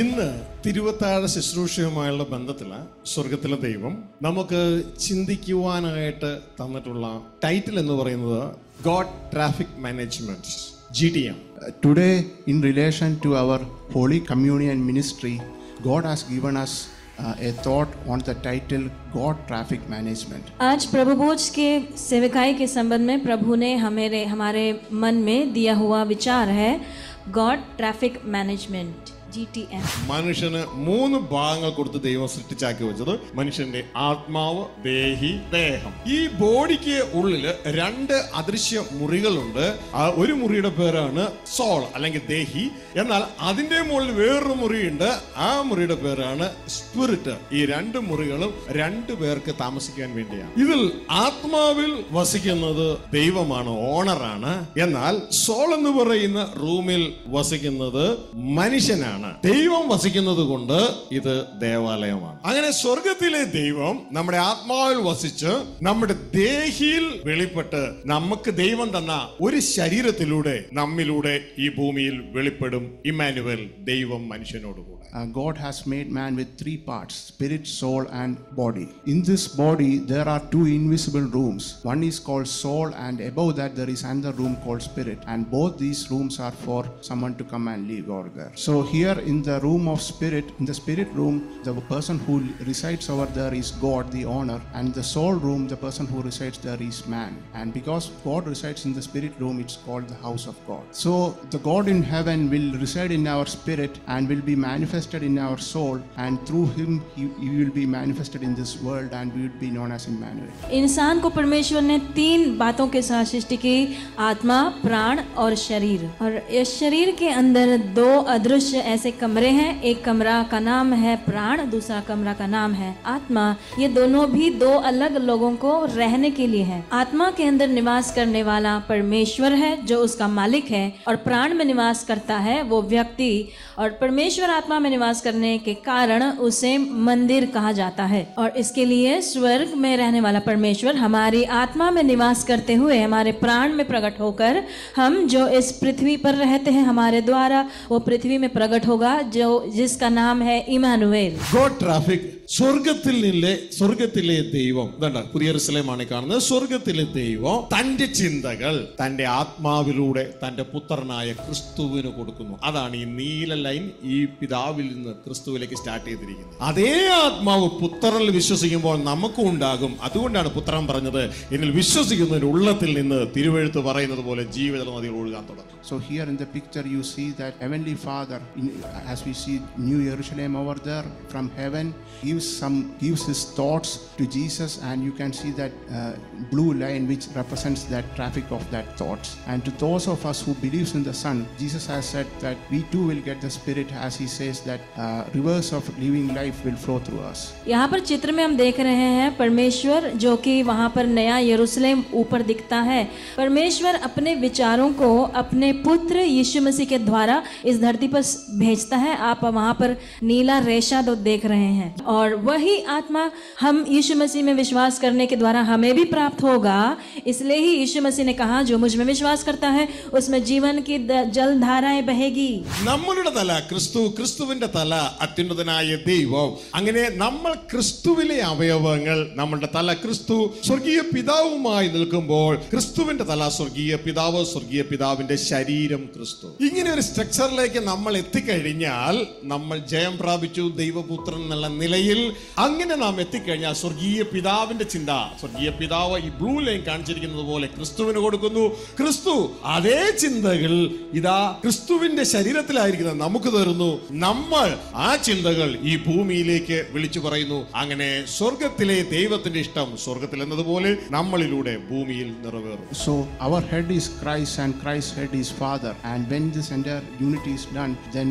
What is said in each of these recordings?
ഇന്ന് തിരുവത്താഴ ശുശ്രൂഷയുമായുള്ള ബന്ധത്തിൽ സ്വർഗത്തിലെ ദൈവം നമുക്ക് ചിന്തിക്കുവാനായിട്ട് തന്നിട്ടുള്ള ടൈറ്റിൽ എന്ന് പറയുന്നത് God traffic management G T M today in relation to our holy communion ministry God has given us a thought on the title God Traffic Management. आज प्रभुभोज के सेविकाई के संबंध में प्रभु ने हमारे हमारे मन में दिया हुआ विचार है गॉड ट्रैफिक मैनेजमेंट മനുഷ്യന് മൂന്ന് ഭാഗങ്ങൾ കൊടുത്ത് ദൈവം സൃഷ്ടിച്ചാക്കി വെച്ചത് മനുഷ്യന്റെ ആത്മാവ് ദേഹി ദേഹം ഈ ബോഡിക്ക് ഉള്ളില് രണ്ട് അദൃശ്യ മുറികളുണ്ട് ആ ഒരു മുറിയുടെ പേരാണ് സോൾ അല്ലെങ്കിൽ ദേഹി എന്നാൽ അതിന്റെ മുകളിൽ വേറൊരു മുറിയുണ്ട് ആ മുറിയുടെ പേരാണ് സ്പിരിറ്റ് ഈ രണ്ട് മുറികളും രണ്ടു പേർക്ക് താമസിക്കാൻ വേണ്ടിയാണ് ഇതിൽ ആത്മാവിൽ വസിക്കുന്നത് ദൈവമാണ് ഓണറാണ് എന്നാൽ സോൾ എന്ന് പറയുന്ന റൂമിൽ വസിക്കുന്നത് മനുഷ്യനാണ് ദൈവം വസിക്കുന്നത് കൊണ്ട് ഇത് ദേവാലയമാണ് അങ്ങനെ സ്വർഗത്തിലെ ദൈവം നമ്മുടെ ആത്മാവിൽ വസിച്ച് നമ്മുടെ ദേഹിയിൽ വെളിപ്പെട്ട് നമുക്ക് ദൈവം തന്ന ഒരു ശരീരത്തിലൂടെ നമ്മിലൂടെ ഈ ഭൂമിയിൽ വെളിപ്പെടും ഇമാനുവൽ ദൈവം മനുഷ്യനോട് God has made man with three parts spirit soul and body in this body there are two invisible rooms one is called soul and above that there is and the room called spirit and both these rooms are for someone to come and leave or there so here here in the room of spirit, in the spirit room, the person who resides over there is God, the owner, and the soul room, the person who resides there is man. And because God resides in the spirit room, it's called the house of God. So the God in heaven will reside in our spirit and will be manifested in our soul, and through him he, he will be manifested in this world and we would be known as Emmanuel. इंसान को परमेश्वर ने तीन बातों के साथ सृष्टि की आत्मा प्राण और शरीर और इस शरीर के अंदर दो अदृश्य ऐसे कमरे हैं एक कमरा का नाम है प्राण दूसरा कमरा का नाम है आत्मा ये दोनों भी दो अलग लोगों को रहने के लिए है आत्मा के अंदर निवास करने वाला परमेश्वर है जो उसका मालिक है और प्राण में निवास करता है वो व्यक्ति और परमेश्वर आत्मा में निवास करने के कारण उसे मंदिर कहा जाता है और इसके लिए स्वर्ग में रहने वाला परमेश्वर हमारी आत्मा में निवास करते हुए हमारे प्राण में प्रकट होकर हम जो इस पृथ्वी पर रहते हैं हमारे द्वारा वो पृथ्वी में प्रकट होगा जो जिसका नाम है इमानुएल गॉड ट्रैफिक നിന്നെ സ്വർഗത്തിലെ ദൈവം ഇതണ്ട പുതിയ റിസലമാണ് കാണുന്നത് സ്വർഗത്തിലെ ദൈവം തന്റെ ചിന്തകൾ തന്റെ ആത്മാവിലൂടെ തന്റെ പുത്രനായ ക്രിസ്തുവിന് കൊടുക്കുന്നു അതാണ് ഈ നീല ലൈൻ ഈ പിതാവിൽ നിന്ന് ക്രിസ്തുവിലേക്ക് സ്റ്റാർട്ട് ചെയ്തിരിക്കുന്നത് അതേ ആത്മാവ് പുത്രനിൽ വിശ്വസിക്കുമ്പോൾ നമുക്കും ഉണ്ടാകും അതുകൊണ്ടാണ് പുത്രൻ പറഞ്ഞത് എന്നിൽ വിശ്വസിക്കുന്നതിന് ഉള്ളത്തിൽ നിന്ന് തിരുവെഴുത്ത് പറയുന്നത് പോലെ ജീവിത നദികൾ ഒഴുകാൻ തുടങ്ങും so here in the picture you see that heavenly father as we see new Jerusalem from heaven he gives some gives his thoughts to Jesus, and you can see that uh, blue line which represents that traffic of that thoughts. And to those of us who believes in the Son, Jesus has said that we too will get the Spirit, as he says that uh, rivers of living life will flow through us. यहाँ पर चित्र में हम देख रहे हैं परमेश्वर जो कि वहाँ पर नया यरूशलेम ऊपर दिखता है परमेश्वर अपने विचारों को अपने पुत्र यीशु मसीह के द्वारा इस धरती पर भेजता है आप वहाँ पर नीला रेशा तो देख रहे हैं और और वही आत्मा हम यीशु मसीह में विश्वास करने के द्वारा हमें भी प्राप्त होगा इसलिए ही यीशु मसीह ने कहा जो मुझ में विश्वास करता है उसमें जीवन की जल धाराएं बहेगी നമ്മളുടെ തല ക്രിസ്തു ക്രിസ്തുവിന്റെ തല അത്യുന്നതനായ ദൈവം അങ്ങനെ നമ്മൾ ക്രിസ്തുവിലെ അവയവങ്ങൾ നമ്മളുടെ തല ക്രിസ്തു സ്വർഗീയ പിതാവുമായി നിൽക്കുമ്പോൾ ക്രിസ്തുവിന്റെ തല സ്വർഗീയ പിതാവ് സ്വർഗീയ പിതാവിന്റെ ശരീരം ക്രിസ്തു ഇങ്ങനെ ഒരു സ്ട്രക്ചറിലേക്ക് നമ്മൾ എത്തിക്കഴിഞ്ഞാൽ നമ്മൾ ജയം പ്രാപിച്ചു ദൈവപുത്രൻ എന്നുള്ള നിലയിൽ അങ്ങനെ നാം എത്തിക്കഴിഞ്ഞാൽ സ്വർഗീയ പിതാവിന്റെ ചിന്ത സ്വർഗീയ പിതാവ് ഈ ബ്ലൂ ലൈൻ കാണിച്ചിരിക്കുന്നത് പോലെ ക്രിസ്തുവിന് കൊടുക്കുന്നു ക്രിസ്തു അതേ ചിന്തകൾ ഇതാ ക്രിസ്തുവിന്റെ ശരീരത്തിലായിരിക്കുന്ന നമുക്ക് തരുന്നു നമ്മൾ ആ ചിന്തകൾ ഈ ഭൂമിയിലേക്ക് വിളിച്ചു പറയുന്നു അങ്ങനെ സ്വർഗത്തിലെ ദൈവത്തിന്റെ ഇഷ്ടം സ്വർഗത്തിൽ എന്നതുപോലെ നമ്മളിലൂടെ ഭൂമിയിൽ നിറവേറും so our head is Christ and Christ head is father and when the centre unity is done then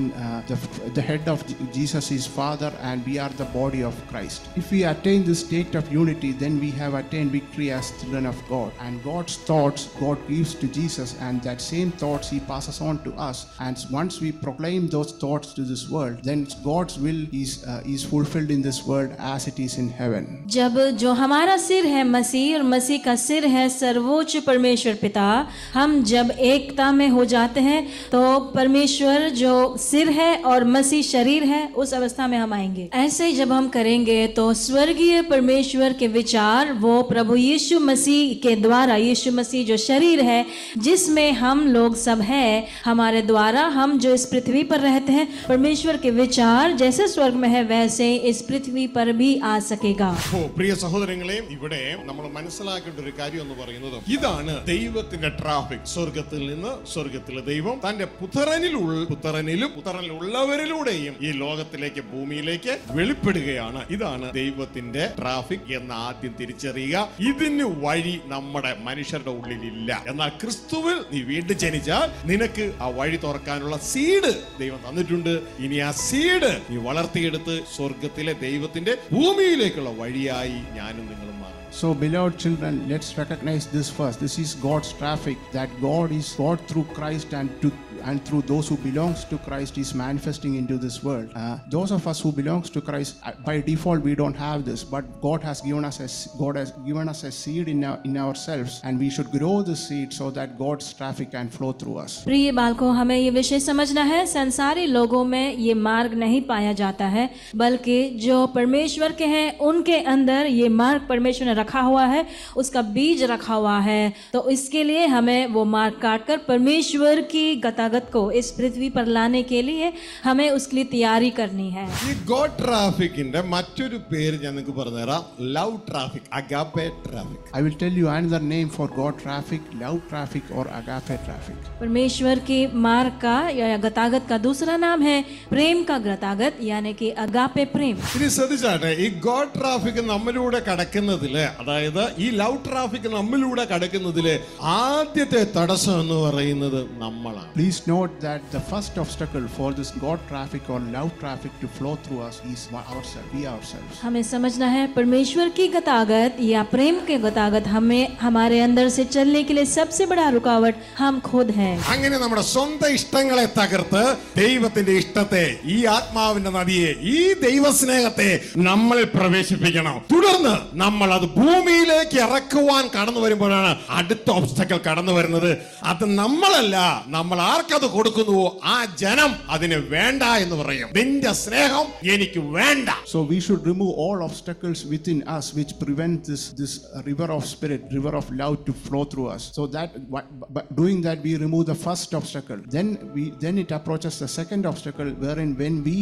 the head of Jesus is father and we are the body body of Christ. If we attain this state of unity, then we have attained victory as children of God. And God's thoughts God gives to Jesus, and that same thoughts He passes on to us. And once we proclaim those thoughts to this world, then God's will is uh, is fulfilled in this world as it is in heaven. जब जो हमारा सिर है मसीह और मसीह का सिर है सर्वोच्च परमेश्वर पिता हम जब एकता में हो जाते हैं तो परमेश्वर जो सिर है और मसीह शरीर है उस अवस्था में हम आएंगे ऐसे जब हम करेंगे तो स्वर्गीय परमेश्वर के विचार वो प्रभु यीशु मसीह के द्वारा यीशु मसीह जो शरीर है जिसमें हम लोग सब हैं हमारे द्वारा हम जो इस पृथ्वी पर रहते हैं परमेश्वर के विचार जैसे स्वर्ग में है वैसे इस पृथ्वी पर भी आ सकेगा प्रिय सहोद ട്രാഫിക് വരികയാണ് ഇതാണ് ദൈവത്തിന്റെ ട്രാഫിക് എന്ന് ആദ്യം തിരിച്ചറിയുക ഇതിന് വഴി നമ്മുടെ മനുഷ്യരുടെ ഉള്ളിലില്ല എന്നാൽ ക്രിസ്തുവിൽ നീ വീണ്ടും ജനിച്ചാൽ നിനക്ക് ആ വഴി തുറക്കാനുള്ള സീഡ് ദൈവം തന്നിട്ടുണ്ട് ഇനി ആ സീഡ് നീ വളർത്തിയെടുത്ത് സ്വർഗത്തിലെ ദൈവത്തിന്റെ ഭൂമിയിലേക്കുള്ള വഴിയായി ഞാനും നിങ്ങളും So, beloved children, let's recognize this first. This is God's traffic that God is God through Christ and to and through those who belongs to Christ is manifesting into this world. Uh, those of us who belongs to Christ, uh, by default, we don't have this, but God has given us a, God has given us a seed in our, in ourselves, and we should grow the seed so that God's traffic can flow through us. प्रिय बालकों हमें ये विषय समझना है संसारी लोगों में ये मार्ग नहीं पाया जाता है बल्कि जो परमेश्वर के हैं उनके अंदर ये मार्ग परमेश्वर ने रखा हुआ है उसका बीज रखा हुआ है तो इसके लिए हमें वो मार्ग काट कर परमेश्वर की गतागत को इस पृथ्वी पर लाने के लिए हमें उसके लिए तैयारी करनी है परमेश्वर के मार्ग का या गतागत का दूसरा नाम है प्रेम का गतागत यानी कि अगापे प्रेम इन श्रद्धा ई गॉड ट्राफिक नमलूडे കടക്കുന്നതിലെ അതായത് ഈ ലവ് ട്രാഫിക് നമ്മിലൂടെ കടക്കുന്നതിലെ ആദ്യത്തെ തടസ്സം എന്ന് പറയുന്നത് നമ്മളാണ് please note that the first obstacle for this God traffic or love traffic to flow through us is our self we our self ഹമേ സമജ്ന ഹൈ പരമേശ്വർ കി ഗതാഗത് യാ പ്രേം കി ഗതാഗത് ഹമേ ഹമാരെ അന്ദർ സെ ചൽനേ കി ലിയേ സബ്സെ ബഡ റുകാവട് ഹം ഖുദ് ഹൈ അങ്ങനെ നമ്മുടെ സ്വന്ത ഇഷ്ടങ്ങളെ തകർത്ത് ദൈവത്തിന്റെ ഇഷ്ടത്തെ ഈ ആത്മാവിന്റെ നദിയെ ഈ ദൈവസ്നേഹത്തെ നമ്മളിൽ പ്രവേശിപ്പിക്കണം തുടർന്ന് നമ്മൾ അത് ഭൂമിയിലേക്ക് ഇറക്കുവാൻ കടന്നു വരുമ്പോഴാണ് അടുത്ത ഒബ്സ്റ്റക്കൽ കടന്നു വരുന്നത് അത് നമ്മളല്ല നമ്മൾ ആർക്കത് കൊടുക്കുന്നുവോ ആ ജനം അതിന് വേണ്ട എന്ന് പറയും നിന്റെ സ്നേഹം എനിക്ക് വേണ്ട so we should remove all obstacles within us which prevent this this river of spirit river of love to flow through us so that doing that we remove the first obstacle then we then it approaches the second obstacle wherein when we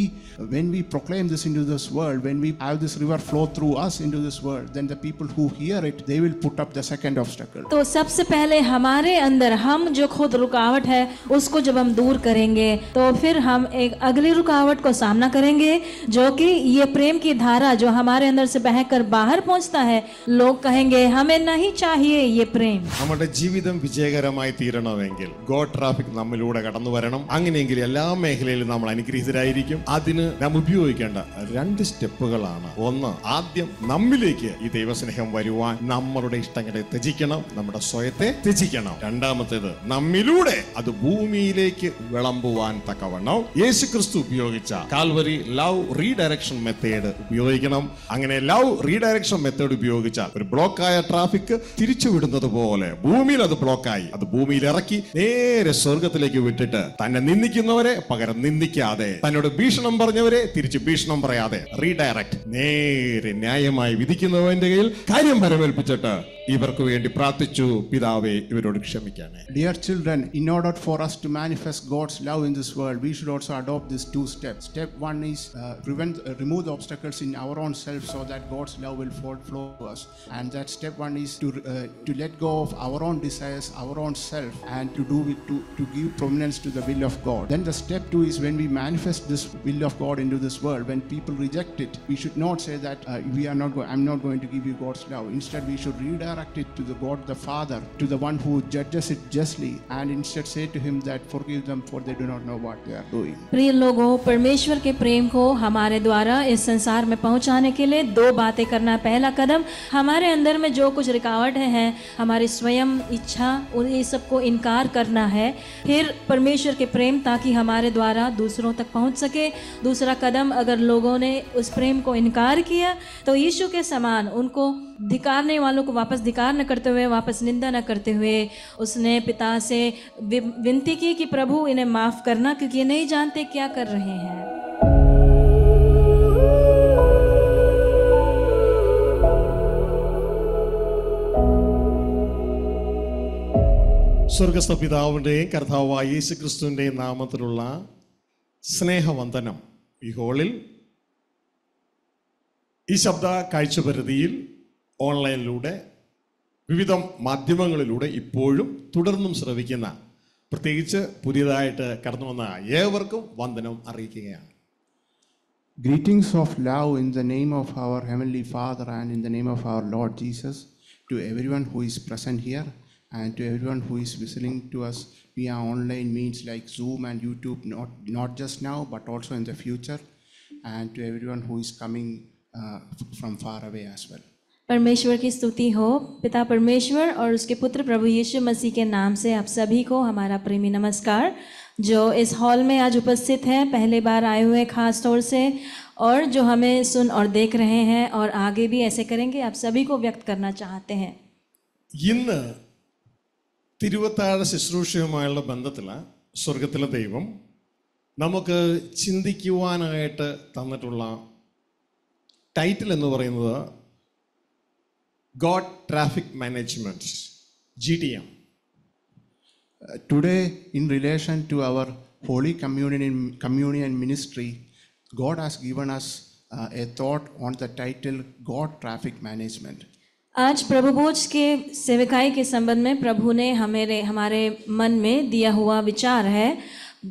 when we proclaim this into this world when we have this river flow through us into this world then the people people who hear it, they will put up the second obstacle. तो सबसे पहले हमारे अंदर हम जो खुद रुकावट है उसको जब हम दूर करेंगे तो फिर हम एक अगली रुकावट को सामना करेंगे जो कि ये प्रेम की धारा जो हमारे अंदर से बहकर बाहर पहुंचता है लोग कहेंगे हमें नहीं चाहिए ये प्रेम നമ്മുടെ ജീവിതം വിജയകരമായി തീരണമെങ്കിൽ ഗോഡ് ട്രാഫിക് നമ്മിലൂടെ കടന്നു വരണം അങ്ങനെയെങ്കിൽ എല്ലാ മേഖലയിലും നമ്മൾ അനുഗ്രഹീതരായിരിക്കും അതിന് നാം ഉപയോഗിക്കേണ്ട രണ്ട് സ്റ്റെപ്പുകളാണ് ഒന്ന് ആദ്യം നമ്മിലേക്ക് ഈ ദൈവസ്നേഹം സ്നേഹം വരുവാൻ നമ്മളുടെ ഇഷ്ടങ്ങളെ ത്യജിക്കണം നമ്മുടെ സ്വയത്തെ ത്യജിക്കണം രണ്ടാമത്തേത് നമ്മിലൂടെ അത് ഭൂമിയിലേക്ക് വിളമ്പുവാൻ തക്കവണ്ണം യേശു ക്രിസ്തു ഉപയോഗിച്ച കാൽവരി ലവ് റീഡയറക്ഷൻ മെത്തേഡ് ഉപയോഗിക്കണം അങ്ങനെ ലവ് റീഡയറക്ഷൻ മെത്തേഡ് ഉപയോഗിച്ചാൽ ഒരു ബ്ലോക്കായ ട്രാഫിക് തിരിച്ചുവിടുന്നത് പോലെ ഭൂമിയിൽ അത് ബ്ലോക്കായി അത് ഭൂമിയിൽ ഇറക്കി നേരെ സ്വർഗത്തിലേക്ക് വിട്ടിട്ട് തന്നെ നിന്ദിക്കുന്നവരെ പകരം നിന്ദിക്കാതെ തന്നോട് ഭീഷണം പറഞ്ഞവരെ തിരിച്ച് ഭീഷണം പറയാതെ റീഡയറക്റ്റ് നേരെ ന്യായമായി വിധിക്കുന്നവന്റെ കയ്യിൽ കാര്യം വരവേൽപ്പിച്ചിട്ട് ഇവർക്ക് വേണ്ടി പ്രാർത്ഥിച്ചു പിതാവെ ഇവരോട് manifest dear children in order for us to manifest God's love in this world we should also adopt this two step step one is prevent remove the will in our own self so that God's love will fall flow us and that step one is to uh, to let go of our own desires our own self and to do to to give prominence to the will of god then the step two is when we manifest this will of god into this world when people reject it we should not say that uh, we are not go- i'm not going to give you god towards now. Instead, we should redirect it to the God the Father, to the one who judges it justly, and instead say to him that forgive them for they do not know what they are doing. प्रिय लोगों परमेश्वर के प्रेम को हमारे द्वारा इस संसार में पहुंचाने के लिए दो बातें करना पहला कदम हमारे अंदर में जो कुछ रिकावट है हमारी स्वयं इच्छा उन ये सबको इनकार करना है फिर परमेश्वर के प्रेम ताकि हमारे द्वारा दूसरों तक पहुंच सके दूसरा कदम अगर लोगों ने उस प्रेम को इनकार किया तो यीशु के समान उनको धिकारने वालों को वापस धिकार न करते हुए वापस निंदा न करते हुए उसने पिता से विनती की कि प्रभु इन्हें माफ़ करना क्योंकि ये नहीं जानते क्या कर रहे हैं സ്വർഗസ്ഥ പിതാവിൻ്റെയും കർത്താവായ യേശു ക്രിസ്തുവിൻ്റെയും നാമത്തിലുള്ള സ്നേഹവന്ദനം ഈ ഹോളിൽ ഈ ശബ്ദ കാഴ്ചപരിധിയിൽ ഓൺലൈനിലൂടെ വിവിധ മാധ്യമങ്ങളിലൂടെ ഇപ്പോഴും തുടർന്നും ശ്രവിക്കുന്ന പ്രത്യേകിച്ച് പുതിയതായിട്ട് കടന്നു വന്ന ഏവർക്കും വന്ദനം അറിയിക്കുകയാണ് Greetings of love in the name of our Heavenly Father and in the name of our Lord Jesus to everyone who is present here and to everyone who is listening to us via online means like Zoom and YouTube, not, not just now but also in the future, and to everyone who is coming uh, from far away as well. परमेश्वर की स्तुति हो पिता परमेश्वर और उसके पुत्र प्रभु यीशु मसीह के नाम से आप सभी को हमारा प्रेमी नमस्कार जो इस हॉल में आज उपस्थित हैं पहले बार आए हुए खास तौर से और जो हमें सुन और देख रहे हैं और आगे भी ऐसे करेंगे आप सभी को व्यक्त करना चाहते हैं इन तिरुवतार ശുശ്രൂഷയുമായുള്ള बंद स्वर्ग ദൈവം നമുക്ക് ചിന്തിക്കുവാനായിട്ട് തന്നിട്ടുള്ള God Traffic Management, GTM. Uh, today, in relation to our Holy Communion, in, Communion Ministry, God has given us uh, a thought on the title God Traffic Management. आज प्रभु प्रभुभोज के सेविकाई के संबंध में प्रभु ने हमारे हमारे मन में दिया हुआ विचार है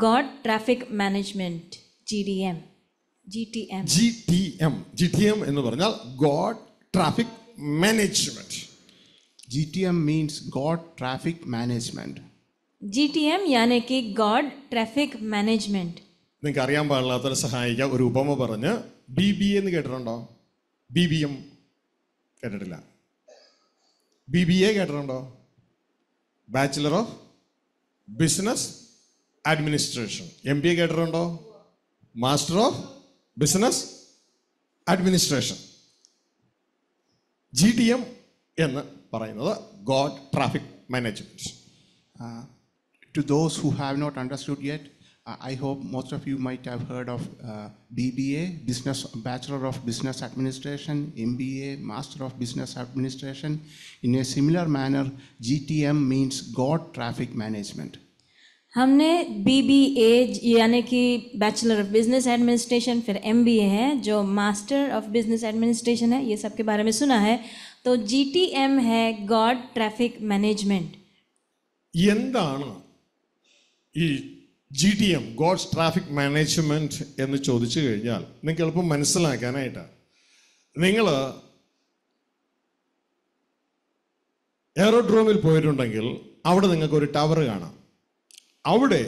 God traffic management G G D M M T G T M G T M God traffic management. GTM means God Traffic Management. GTM यानी कि God Traffic Management. നിങ്ങൾക്ക് അറിയാൻ പാടില്ലാത്തവരെ സഹായിക്കാം ഒരു ഉപമ പറഞ്ഞ് ബി ബി എന്ന് കേട്ടിട്ടുണ്ടോ ബി ബി എം കേട്ടിട്ടില്ല ബി ബി എ കേട്ടിട്ടുണ്ടോ bachelor of business administration M B A കേട്ടിട്ടുണ്ടോ master of business administration GTM in God Traffic Management. Uh, to those who have not understood yet, uh, I hope most of you might have heard of uh, BBA, Business Bachelor of Business Administration, MBA, Master of Business Administration. In a similar manner, GTM means God Traffic Management. हमने BBA यानी कि bachelor of business administration फिर MBA है जो master of business administration है ये सब के बारे में सुना है तो जीटीएम है गॉड ट्रैफिक मैनेजमेंट എന്താണ് ഈ ജിടിഎം ഗോഡ്സ് ട്രാഫിക് മാനേജ്മെന്റ് എന്ന് ചോദിച്ചു കഴിഞ്ഞാൽ നിങ്ങൾ എല്പം മനസ്സിലാക്കാനായിട്ടാ നിങ്ങൾ എയറോഡ്രോമിൽ പോയിട്ടുണ്ടെങ്കിൽ അവിടെ നിങ്ങൾക്ക് ഒരു ടവർ കാണാ അവിടെ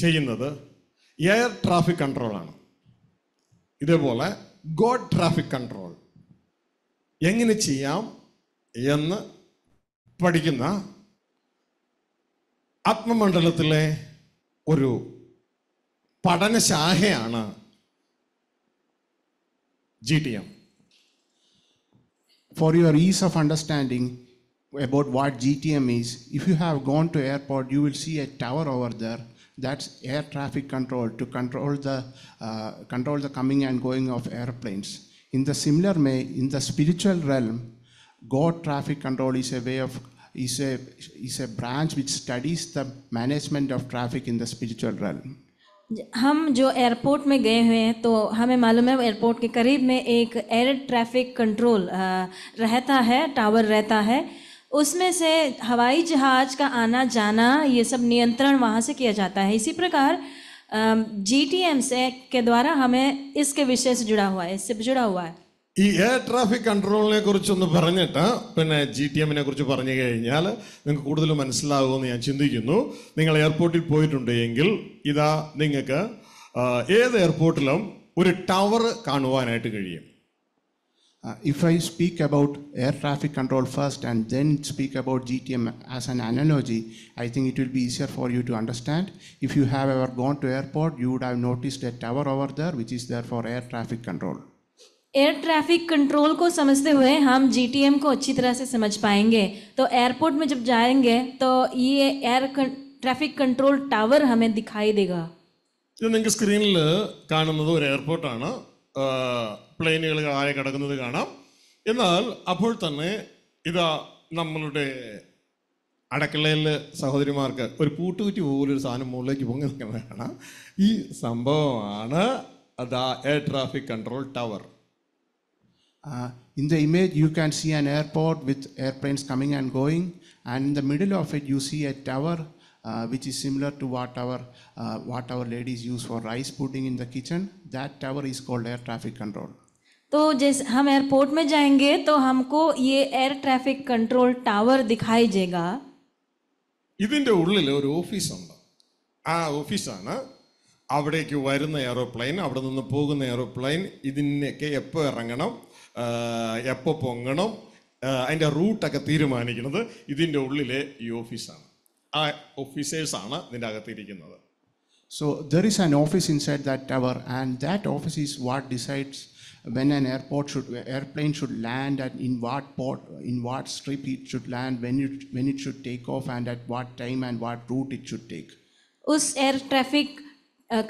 ചെയ്യുന്നത് എയർ ട്രാഫിക് കൺട്രോളാണ് ഇതേപോലെ ഗോഡ് ട്രാഫിക് കൺട്രോൾ എങ്ങനെ ചെയ്യാം എന്ന് പഠിക്കുന്ന ആത്മമണ്ഡലത്തിലെ ഒരു പഠനശാഖയാണ് G T M for your ease of understanding about what GTM is, if you have gone to airport, you will see a tower over there. That's air traffic control to control the uh, control the coming and going of airplanes. In the similar way, in the spiritual realm, God traffic control is a way of is a is a branch which studies the management of traffic in the spiritual realm. हम जो airport में गए हुए हैं तो हमें मालूम है एयरपोर्ट के करीब में एक एयर ट्रैफिक कंट्रोल रहता है टावर रहता है उसमें से हवाई जहाज का आना जाना ये सब नियंत्रण वहाँ से किया जाता है इसी प्रकार जीटीएम से के द्वारा हमें इसके विषय से जुड़ा हुआ है इससे जुड़ा हुआ है ഈ എയർ ട്രാഫിക് കൺട്രോളിനെ കുറിച്ചൊന്ന് പറഞ്ഞിട്ട് പിന്നെ ജി ടി എമ്മിനെ കുറിച്ച് പറഞ്ഞു കഴിഞ്ഞാൽ നിങ്ങൾക്ക് കൂടുതൽ മനസ്സിലാകുമെന്ന് ഞാൻ ചിന്തിക്കുന്നു നിങ്ങൾ എയർപോർട്ടിൽ പോയിട്ടുണ്ട് എങ്കിൽ ഇതാ നിങ്ങൾക്ക് ഏത് എയർപോർട്ടിലും ഒരു ടവർ കാണുവാനായിട്ട് കഴിയും Uh, if I speak about air traffic control first and then speak about GTM as an analogy, I think it will be easier for you to understand. If you have ever gone to airport, you would have noticed a tower over there which is there for air traffic control. Air traffic control को समझते हुए हम GTM को अच्छी तरह से समझ पाएंगे तो एयरपोर्ट में जब जाएंगे तो ये एयर ട്രാഫിക് കൺട്രോൾ ടവർ ഹമേ ദിഖായി ദേഗാ ഇത് നിങ്ങൾക്ക് സ്ക്രീനിൽ കാണുന്നത് ഒരു എയർപോർട്ടാണ് പ്ലെയിനുകളായ കിടക്കുന്നത് കാണാം എന്നാൽ അപ്പോൾ തന്നെ ഇതാ നമ്മളുടെ അടക്കളയിൽ സഹോദരിമാർക്ക് ഒരു പൂട്ടുകുറ്റി പോലൊരു സാധനം മുകളിലേക്ക് പൊങ്ങി നിൽക്കുന്നത് കാണാം ഈ സംഭവമാണ് അതാ air traffic control tower in the image you can see an airport with airplanes coming and going and in the middle of it you see a tower uh, which is similar to what our, uh, what our ladies use for rice pudding in the kitchen. That tower is called air traffic control. तो जैसे हम airport में जाएंगे तो हमको ये air traffic control tower दिखाई देगा ഇതിൻ്റെ ഉള്ളിൽ ഒരു ഓഫീസുണ്ട് ആ ഓഫീസാണ് അവിടേക്ക് വരുന്ന എയറോപ്ലെയിൻ അവിടെ നിന്ന് പോകുന്ന എയറോപ്ലെയിൻ ഇതിനൊക്കെ എപ്പോൾ ഇറങ്ങണം എപ്പോൾ പൊങ്ങണം അതിൻ്റെ റൂട്ടൊക്കെ തീരുമാനിക്കുന്നത് ഇതിൻ്റെ ഉള്ളിലെ ഈ ഓഫീസാണ് आ ऑफिसर्स ആണ് നിങ്ങളുടെ അടുത്ത ഇരിക്കുന്നു so there is an office inside that tower and that office is what decides when an airport should airplane should land and in what port in what street it should land when you when it should take off and at what time and what route it should take उस air traffic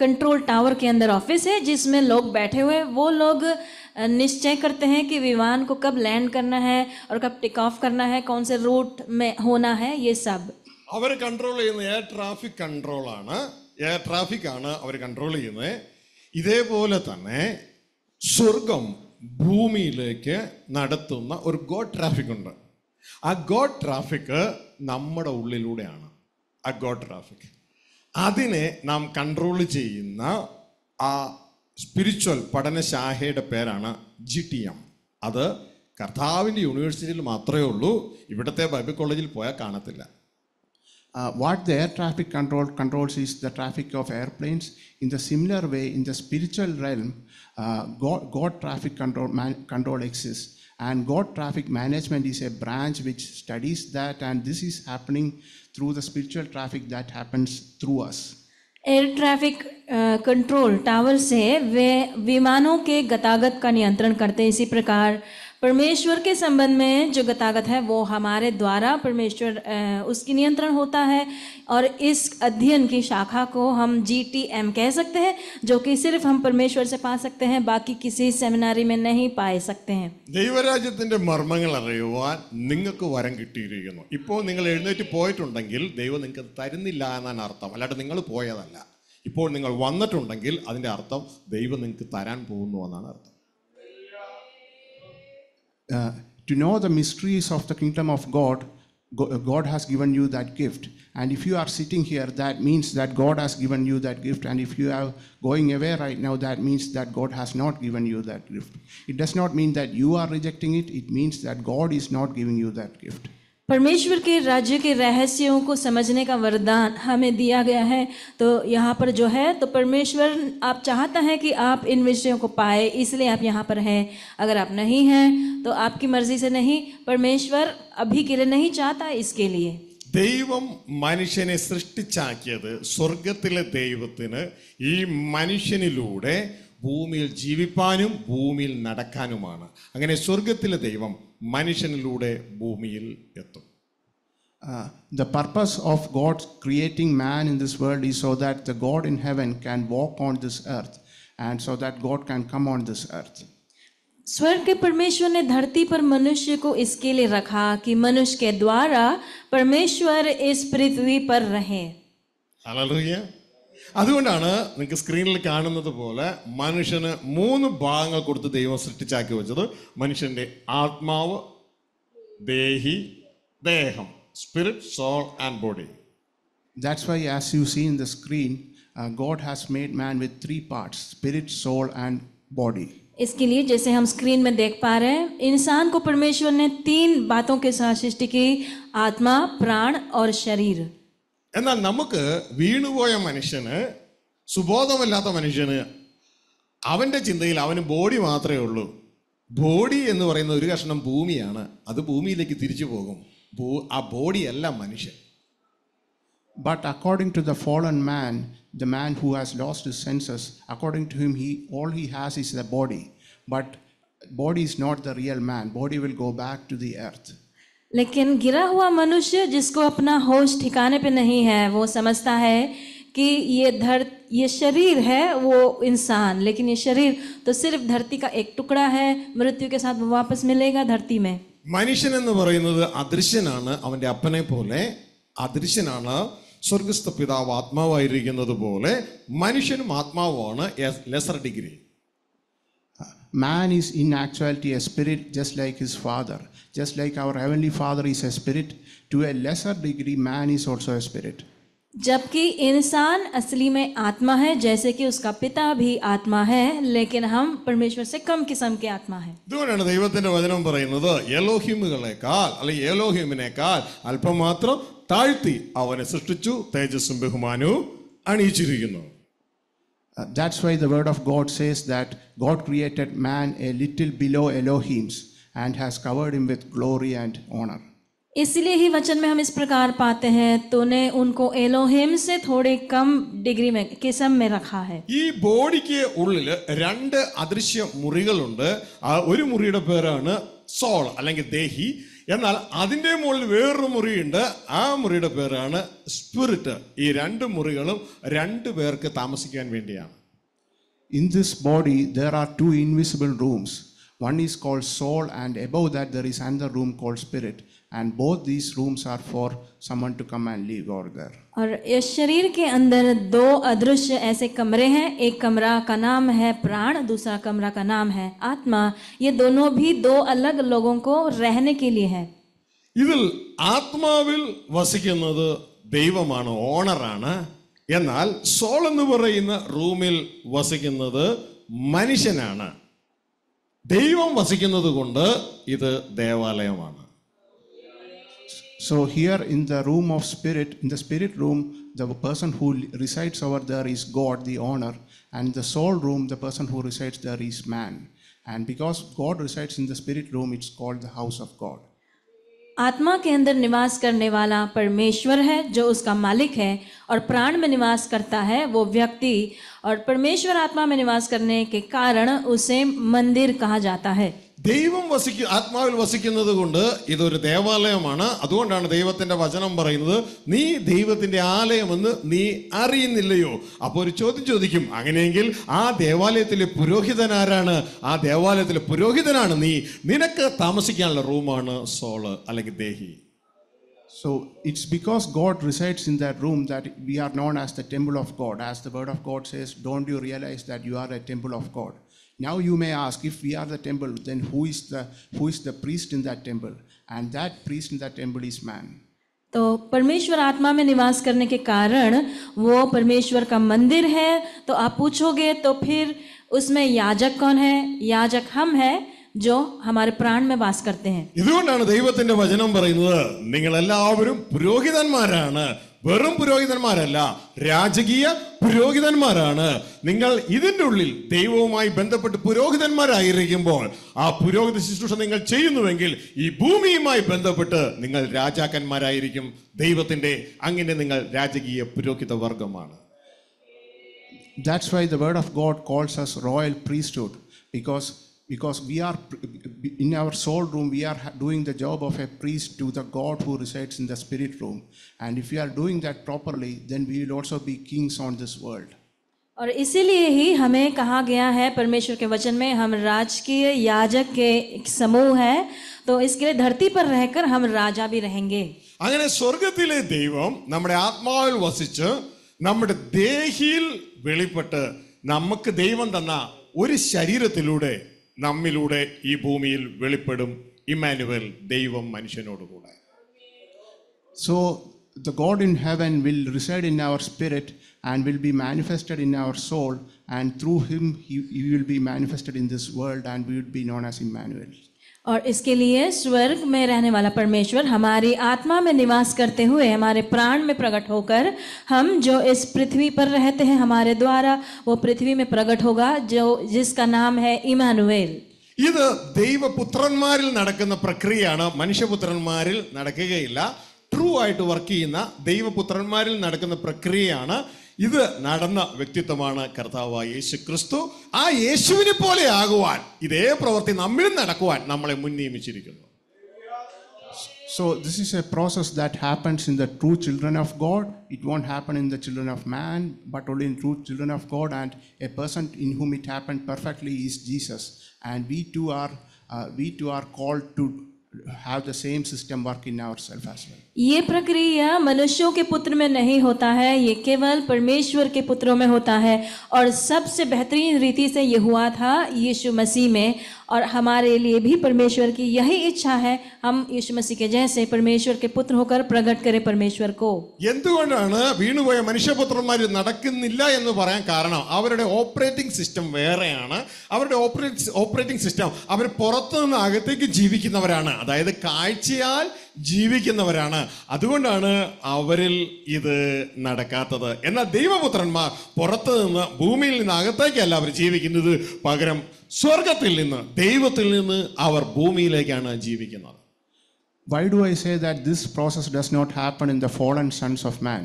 control tower के अंदर office है जिसमें लोग बैठे हुए हैं वो लोग निश्चय करते हैं कि विमान को कब लैंड करना है और कब टेक ऑफ करना है कौन से रूट में होना है ये सब അവർ കൺട്രോൾ ചെയ്യുന്ന എയർ ട്രാഫിക് കൺട്രോളാണ് എയർ ട്രാഫിക് ആണ് അവർ കൺട്രോൾ ചെയ്യുന്നത് ഇതേപോലെ തന്നെ സ്വർഗം ഭൂമിയിലേക്ക് നടത്തുന്ന ഒരു ഗോഡ് ട്രാഫിക് ഉണ്ട് ആ ഗോഡ് ട്രാഫിക് നമ്മുടെ ഉള്ളിലൂടെയാണ് ആ ഗോഡ് ട്രാഫിക് അതിനെ നാം കൺട്രോൾ ചെയ്യുന്ന ആ സ്പിരിച്വൽ പഠനശാഖയുടെ പേരാണ് ജി ടി എം അത് കർത്താവിൻ്റെ യൂണിവേഴ്സിറ്റിയിൽ മാത്രമേ ഉള്ളൂ ഇവിടുത്തെ ബൈബിൾ കോളേജിൽ പോയാൽ കാണത്തില്ല Uh, what the air traffic control controls is the traffic of airplanes. In the similar way, in the spiritual realm, uh, God, God, traffic control, man, control exists. And God traffic management is a branch which studies that, and this is happening through the spiritual traffic that happens through us. Air traffic uh, control tower से वे विमानों के गतागत का नियंत्रण करते हैं इसी प्रकार परमेश्वर के संबंध में जो गतागत है वो हमारे द्वारा परमेश्वर उसकी नियंत्रण होता है और इस अध्ययन की शाखा को हम जी कह सकते हैं जो कि सिर्फ हम परमेश्वर से पा सकते हैं बाकी किसी सेमिनारी में नहीं पाए सकते हैं दैवराज्य मर्म वर दैव निर्थम नि तरह अर्थम Uh, to know the mysteries of the kingdom of God, uh, God has given you that gift. And if you are sitting here, that means that God has given you that gift. And if you are going away right now, that means that God has not given you that gift. It does not mean that you are rejecting it, it means that God is not giving you that gift. परमेश्वर के राज्य के रहस्यों को समझने का वरदान हमें दिया गया है तो यहाँ पर जो है तो परमेश्वर आप चाहता है कि आप इन विषयों को पाए इसलिए आप यहाँ पर हैं अगर आप नहीं हैं तो आपकी मर्जी से नहीं परमेश्वर अभी के लिए नहीं चाहता इसके लिए ദൈവം മനുഷ്യനെ സൃഷ്ടിച്ചാക്കിയത് स्वर्ग ദൈവത്തിന് ഈ മനുഷ്യനിലൂടെ ഭൂമിയിൽ ജീവിപാനു ഭൂമിയിൽ നടക്കാനുമാണ് അങ്ങനെ സ്വർഗ്ഗത്തിലെ ദൈവം മനുഷ്യനിലൂടെ ഭൂമിയിൽ എത്തുന്നു the purpose of God's creating man in this world is so that the God in heaven can walk on this earth and so that God can come on this earth സ്വർഗ്ഗേ പരമേശ്വരനേ ധർതി પર മനുഷ്യേ കോ ഇസ്കെ ലിയ രഖാ കി മനുഷ്യേ dvara പരമേശ്വര ഇസ് പ്രീതിവി પર രഹേ ഹല്ലലൂയ அது கொண்டானான உங்களுக்கு ஸ்கிரீனில் காணноеது போல மனுஷனை மூணு பாகங்க கொடுத்து தேவன் சृஷ்டிச்சாகியவச்சது மனுஷന്റെ ஆத்மாவு தேஹி தேகம் spirit soul and body that's why as you see in the screen 갓 has made man with 3 parts spirit soul and body इसके लिए जैसे हम स्क्रीन में देख पा रहे हैं इंसान को परमेश्वर ने तीन बातों के साथ सृष्टि की आत्मा प्राण और शरीर എന്നാൽ നമുക്ക് വീണുപോയ മനുഷ്യന് സുബോധമല്ലാത്ത മനുഷ്യന് അവൻ്റെ ചിന്തയിൽ അവന് ബോഡി മാത്രമേ ഉള്ളൂ ബോഡി എന്ന് പറയുന്ന ഒരു കഷ്ണം ഭൂമിയാണ് അത് ഭൂമിയിലേക്ക് തിരിച്ചു പോകും ഭൂ ആ ബോഡിയല്ല മനുഷ്യൻ But according to the fallen man, the man who has lost his senses, according to him, he all he has is the body. But body is not the real man. Body will go back to the earth. लेकिन गिरा हुआ मनुष्य जिसको अपना होश ठिकाने पे नहीं है वो समझता है कि ये धरत ये शरीर है वो इंसान लेकिन ये शरीर तो सिर्फ धरती का एक टुकड़ा है मृत्यु के साथ वो वापस मिलेगा धरती में മനുഷ്യൻ എന്ന് പറയുന്നത് അദൃശ്യനാണ് അവൻ്റെ അപ്പനെ പോലെ അദൃശ്യനാണ് സ്വർഗസ്ഥ പിതാവ് ആത്മാവായിരിക്കുന്നത് പോലെ മനുഷ്യനും ആത്മാവാണ് lesser degree man is in actuality a spirit just like his father. Just like our Heavenly Father is a spirit, to a lesser degree, man is also a spirit. जबकि इंसान असली में आत्मा है जैसे कि उसका पिता भी आत्मा है लेकिन हम परमेश्वर से कम किस्म के आत्मा है ഇതുകൊണ്ടാണ് ദൈവത്തിന്റെ വചനം പറയുന്നത് എലോഹിമുകളെക്കാൾ അല്ലെങ്കിൽ എലോഹിമിനേക്കാൾ അല്പമാത്രം താഴ്ത്തി അവനെ സൃഷ്ടിച്ചു തേജസ്സും ബഹുമാനവും അണിയിച്ചിരിക്കുന്നു that's why the word of God says that God created man a little below Elohim's and has covered him with glory and honor. इसलिए ही वचन में हम इस प्रकार पाते हैं तूने उनको एलोहिम से थोड़े कम डिग्री में किस्म में रखा है ये ഈ ബോഡിക്ക് ഉള്ളിൽ രണ്ട് അദൃശ്യ മുറികളുണ്ട് ഒരു മുറിയുടെ പേരാണ് സോൾ അല്ലെങ്കിൽ ദേഹി എന്നാൽ അതിൻ്റെ മുകളിൽ വേറൊരു മുറിയുണ്ട് ആ മുറിയുടെ പേരാണ് സ്പിരിറ്റ് ഈ രണ്ട് മുറികളും രണ്ട് പേർക്ക് താമസിക്കാൻ വേണ്ടിയാണ് in this body there are two invisible rooms one is call soul and above that there is and room call spirit and both these rooms are for someone to come and live over there और इस शरीर के अंदर दो अदृश्य ऐसे कमरे हैं एक कमरा का नाम है प्राण दूसरा कमरा का नाम है आत्मा ये दोनों भी दो अलग लोगों को रहने के लिए है ഇതിൽ ആത്മാവിൽ വസിക്കുന്നത് ദൈവമാണ് ഓണറാണ് എന്നാൽ സോൾ എന്ന് പറയുന്ന റൂമിൽ വസിക്കുന്നത് മനുഷ്യനാണ് ദൈവം വസിക്കുന്നത് കൊണ്ട് ഇത് ദേവാലയമാണ് So here in the room of spirit, in the spirit room, the person who resides over there is God, the owner, and the soul room, the person who resides there is man. And because God resides in the spirit room, it's called the house of God. आत्मा के अंदर निवास करने वाला परमेश्वर है जो उसका मालिक है और प्राण में निवास करता है वो व्यक्ति और परमेश्वर आत्मा में निवास करने के कारण उसे मंदिर कहा जाता है ദൈവം വസിക്കു ആത്മാവിൽ വസിക്കുന്നത് കൊണ്ട് ഇതൊരു ദേവാലയമാണ് അതുകൊണ്ടാണ് ദൈവത്തിൻ്റെ വചനം പറയുന്നത് നീ ദൈവത്തിൻ്റെ ആലയമെന്ന് നീ അറിയുന്നില്ലയോ അപ്പോൾ ഒരു ചോദ്യം ചോദിക്കും അങ്ങനെയെങ്കിൽ ആ ദേവാലയത്തിലെ പുരോഹിതൻ ആരാണ് ആ ദേവാലയത്തിലെ പുരോഹിതനാണ് നീ നിനക്ക് താമസിക്കാനുള്ള റൂമാണ് സോള് അല്ലെങ്കിൽ ദേഹി So it's because God resides in that room that we are known as the temple of God. As the word of God says, don't you realize that you are a temple of God? Now you may ask, if we are the temple, then who is the who is the priest in that temple? And that priest in that temple is man. तो परमेश्वर आत्मा में निवास करने के कारण वो परमेश्वर का मंदिर है तो आप पूछोगे तो फिर उसमें याजक कौन है याजक हम है जो हमारे प्राण में वास करते हैं ഇതുകൊണ്ടാണ് ദൈവത്തിന്റെ വചനം വെറും പുരോഹിതന്മാരല്ല രാജകീയ പുരോഹിതന്മാരാണ് നിങ്ങൾ ഇതിൻ്റെ ഉള്ളിൽ ദൈവവുമായി ബന്ധപ്പെട്ട് പുരോഹിതന്മാരായിരിക്കുമ്പോൾ ആ പുരോഹിത ശുശ്രൂഷ നിങ്ങൾ ചെയ്യുന്നുവെങ്കിൽ ഈ ഭൂമിയുമായി ബന്ധപ്പെട്ട് നിങ്ങൾ രാജാക്കന്മാരായിരിക്കും ദൈവത്തിൻ്റെ അങ്ങനെ നിങ്ങൾ രാജകീയ പുരോഹിത വർഗമാണ് that's why the word of God calls us royal priesthood because because we are in our soul room we are doing the job of a priest to the god who resides in the spirit room and if we are doing that properly then we will also be kings on this world और इसीलिए ही हमें कहा गया है परमेश्वर के वचन में हम राजकीय याजक के एक समूह है तो इसके लिए धरती पर रहकर हम राजा भी रहेंगे അങ്ങനെ സ്വർഗത്തിലെ ദൈവം നമ്മുടെ ആത്മാവിൽ വസിച്ച് നമ്മുടെ ദേഹിയിൽ വെളിപ്പെട്ട് നമുക്ക് ദൈവം തന്ന ഒരു ശരീരത്തിലൂടെ So, the God in heaven will reside in our spirit and will be manifested in our soul, and through him, he, will be manifested in this world, and we will be known as Emmanuel. और इसके लिए स्वर्ग में रहने वाला परमेश्वर हमारी आत्मा में निवास करते हुए हमारे प्राण में प्रकट होकर हम जो इस पृथ्वी पर रहते हैं हमारे द्वारा वो पृथ्वी में प्रकट होगा जो जिसका नाम है इमानुएल ഇത് ദൈവപുത്രന്മാരിൽ നടക്കുന്ന പ്രക്രിയയാണ് മനുഷ്യപുത്രന്മാരിൽ നടക്കുകയില്ല ട്രൂ ആയിട്ട് വർക്ക് ചെയ്യുന്ന ദൈവപുത്രന്മാരിൽ നടക്കുന്ന പ്രക്രിയയാണ് So this is a process that happens in the true children of God. It won't happen in the children of man, but only in true children of God. And a person in whom it happened perfectly is Jesus. And we too are uh, we too are called to have the same system work in ourselves as well. ये प्रक्रिया मनुष्यों के पुत्र में नहीं होता है ये केवल परमेश्वर के पुत्रों में होता है और सबसे बेहतरीन रीति से ये हुआ था यीशु मसीह में और हमारे लिए भी परमेश्वर की यही इच्छा है हम यीशु मसीह के जैसे परमेश्वर के पुत्र होकर प्रकट करें परमेश्वर को എന്തുകൊണ്ടാണ് വീണുപോയ മനുഷ്യപുത്രന്മാർ നടക്കുന്നില്ല എന്ന് പറയാൻ ജീവിക്കുന്നവരാണ് അതുകൊണ്ടാണ് അവരിൽ ഇത് നടക്കാത്തത് എന്നാൽ ദൈവപുത്രന്മാർ പുറത്തു നിന്ന് ഭൂമിയിൽ നിന്ന് അകത്തേക്കല്ല അവർ ജീവിക്കുന്നത് പകരം സ്വർഗത്തിൽ നിന്ന് ദൈവത്തിൽ നിന്ന് അവർ ഭൂമിയിലേക്കാണ് ജീവിക്കുന്നത് why do I say that this process does not happen in the fallen sons of man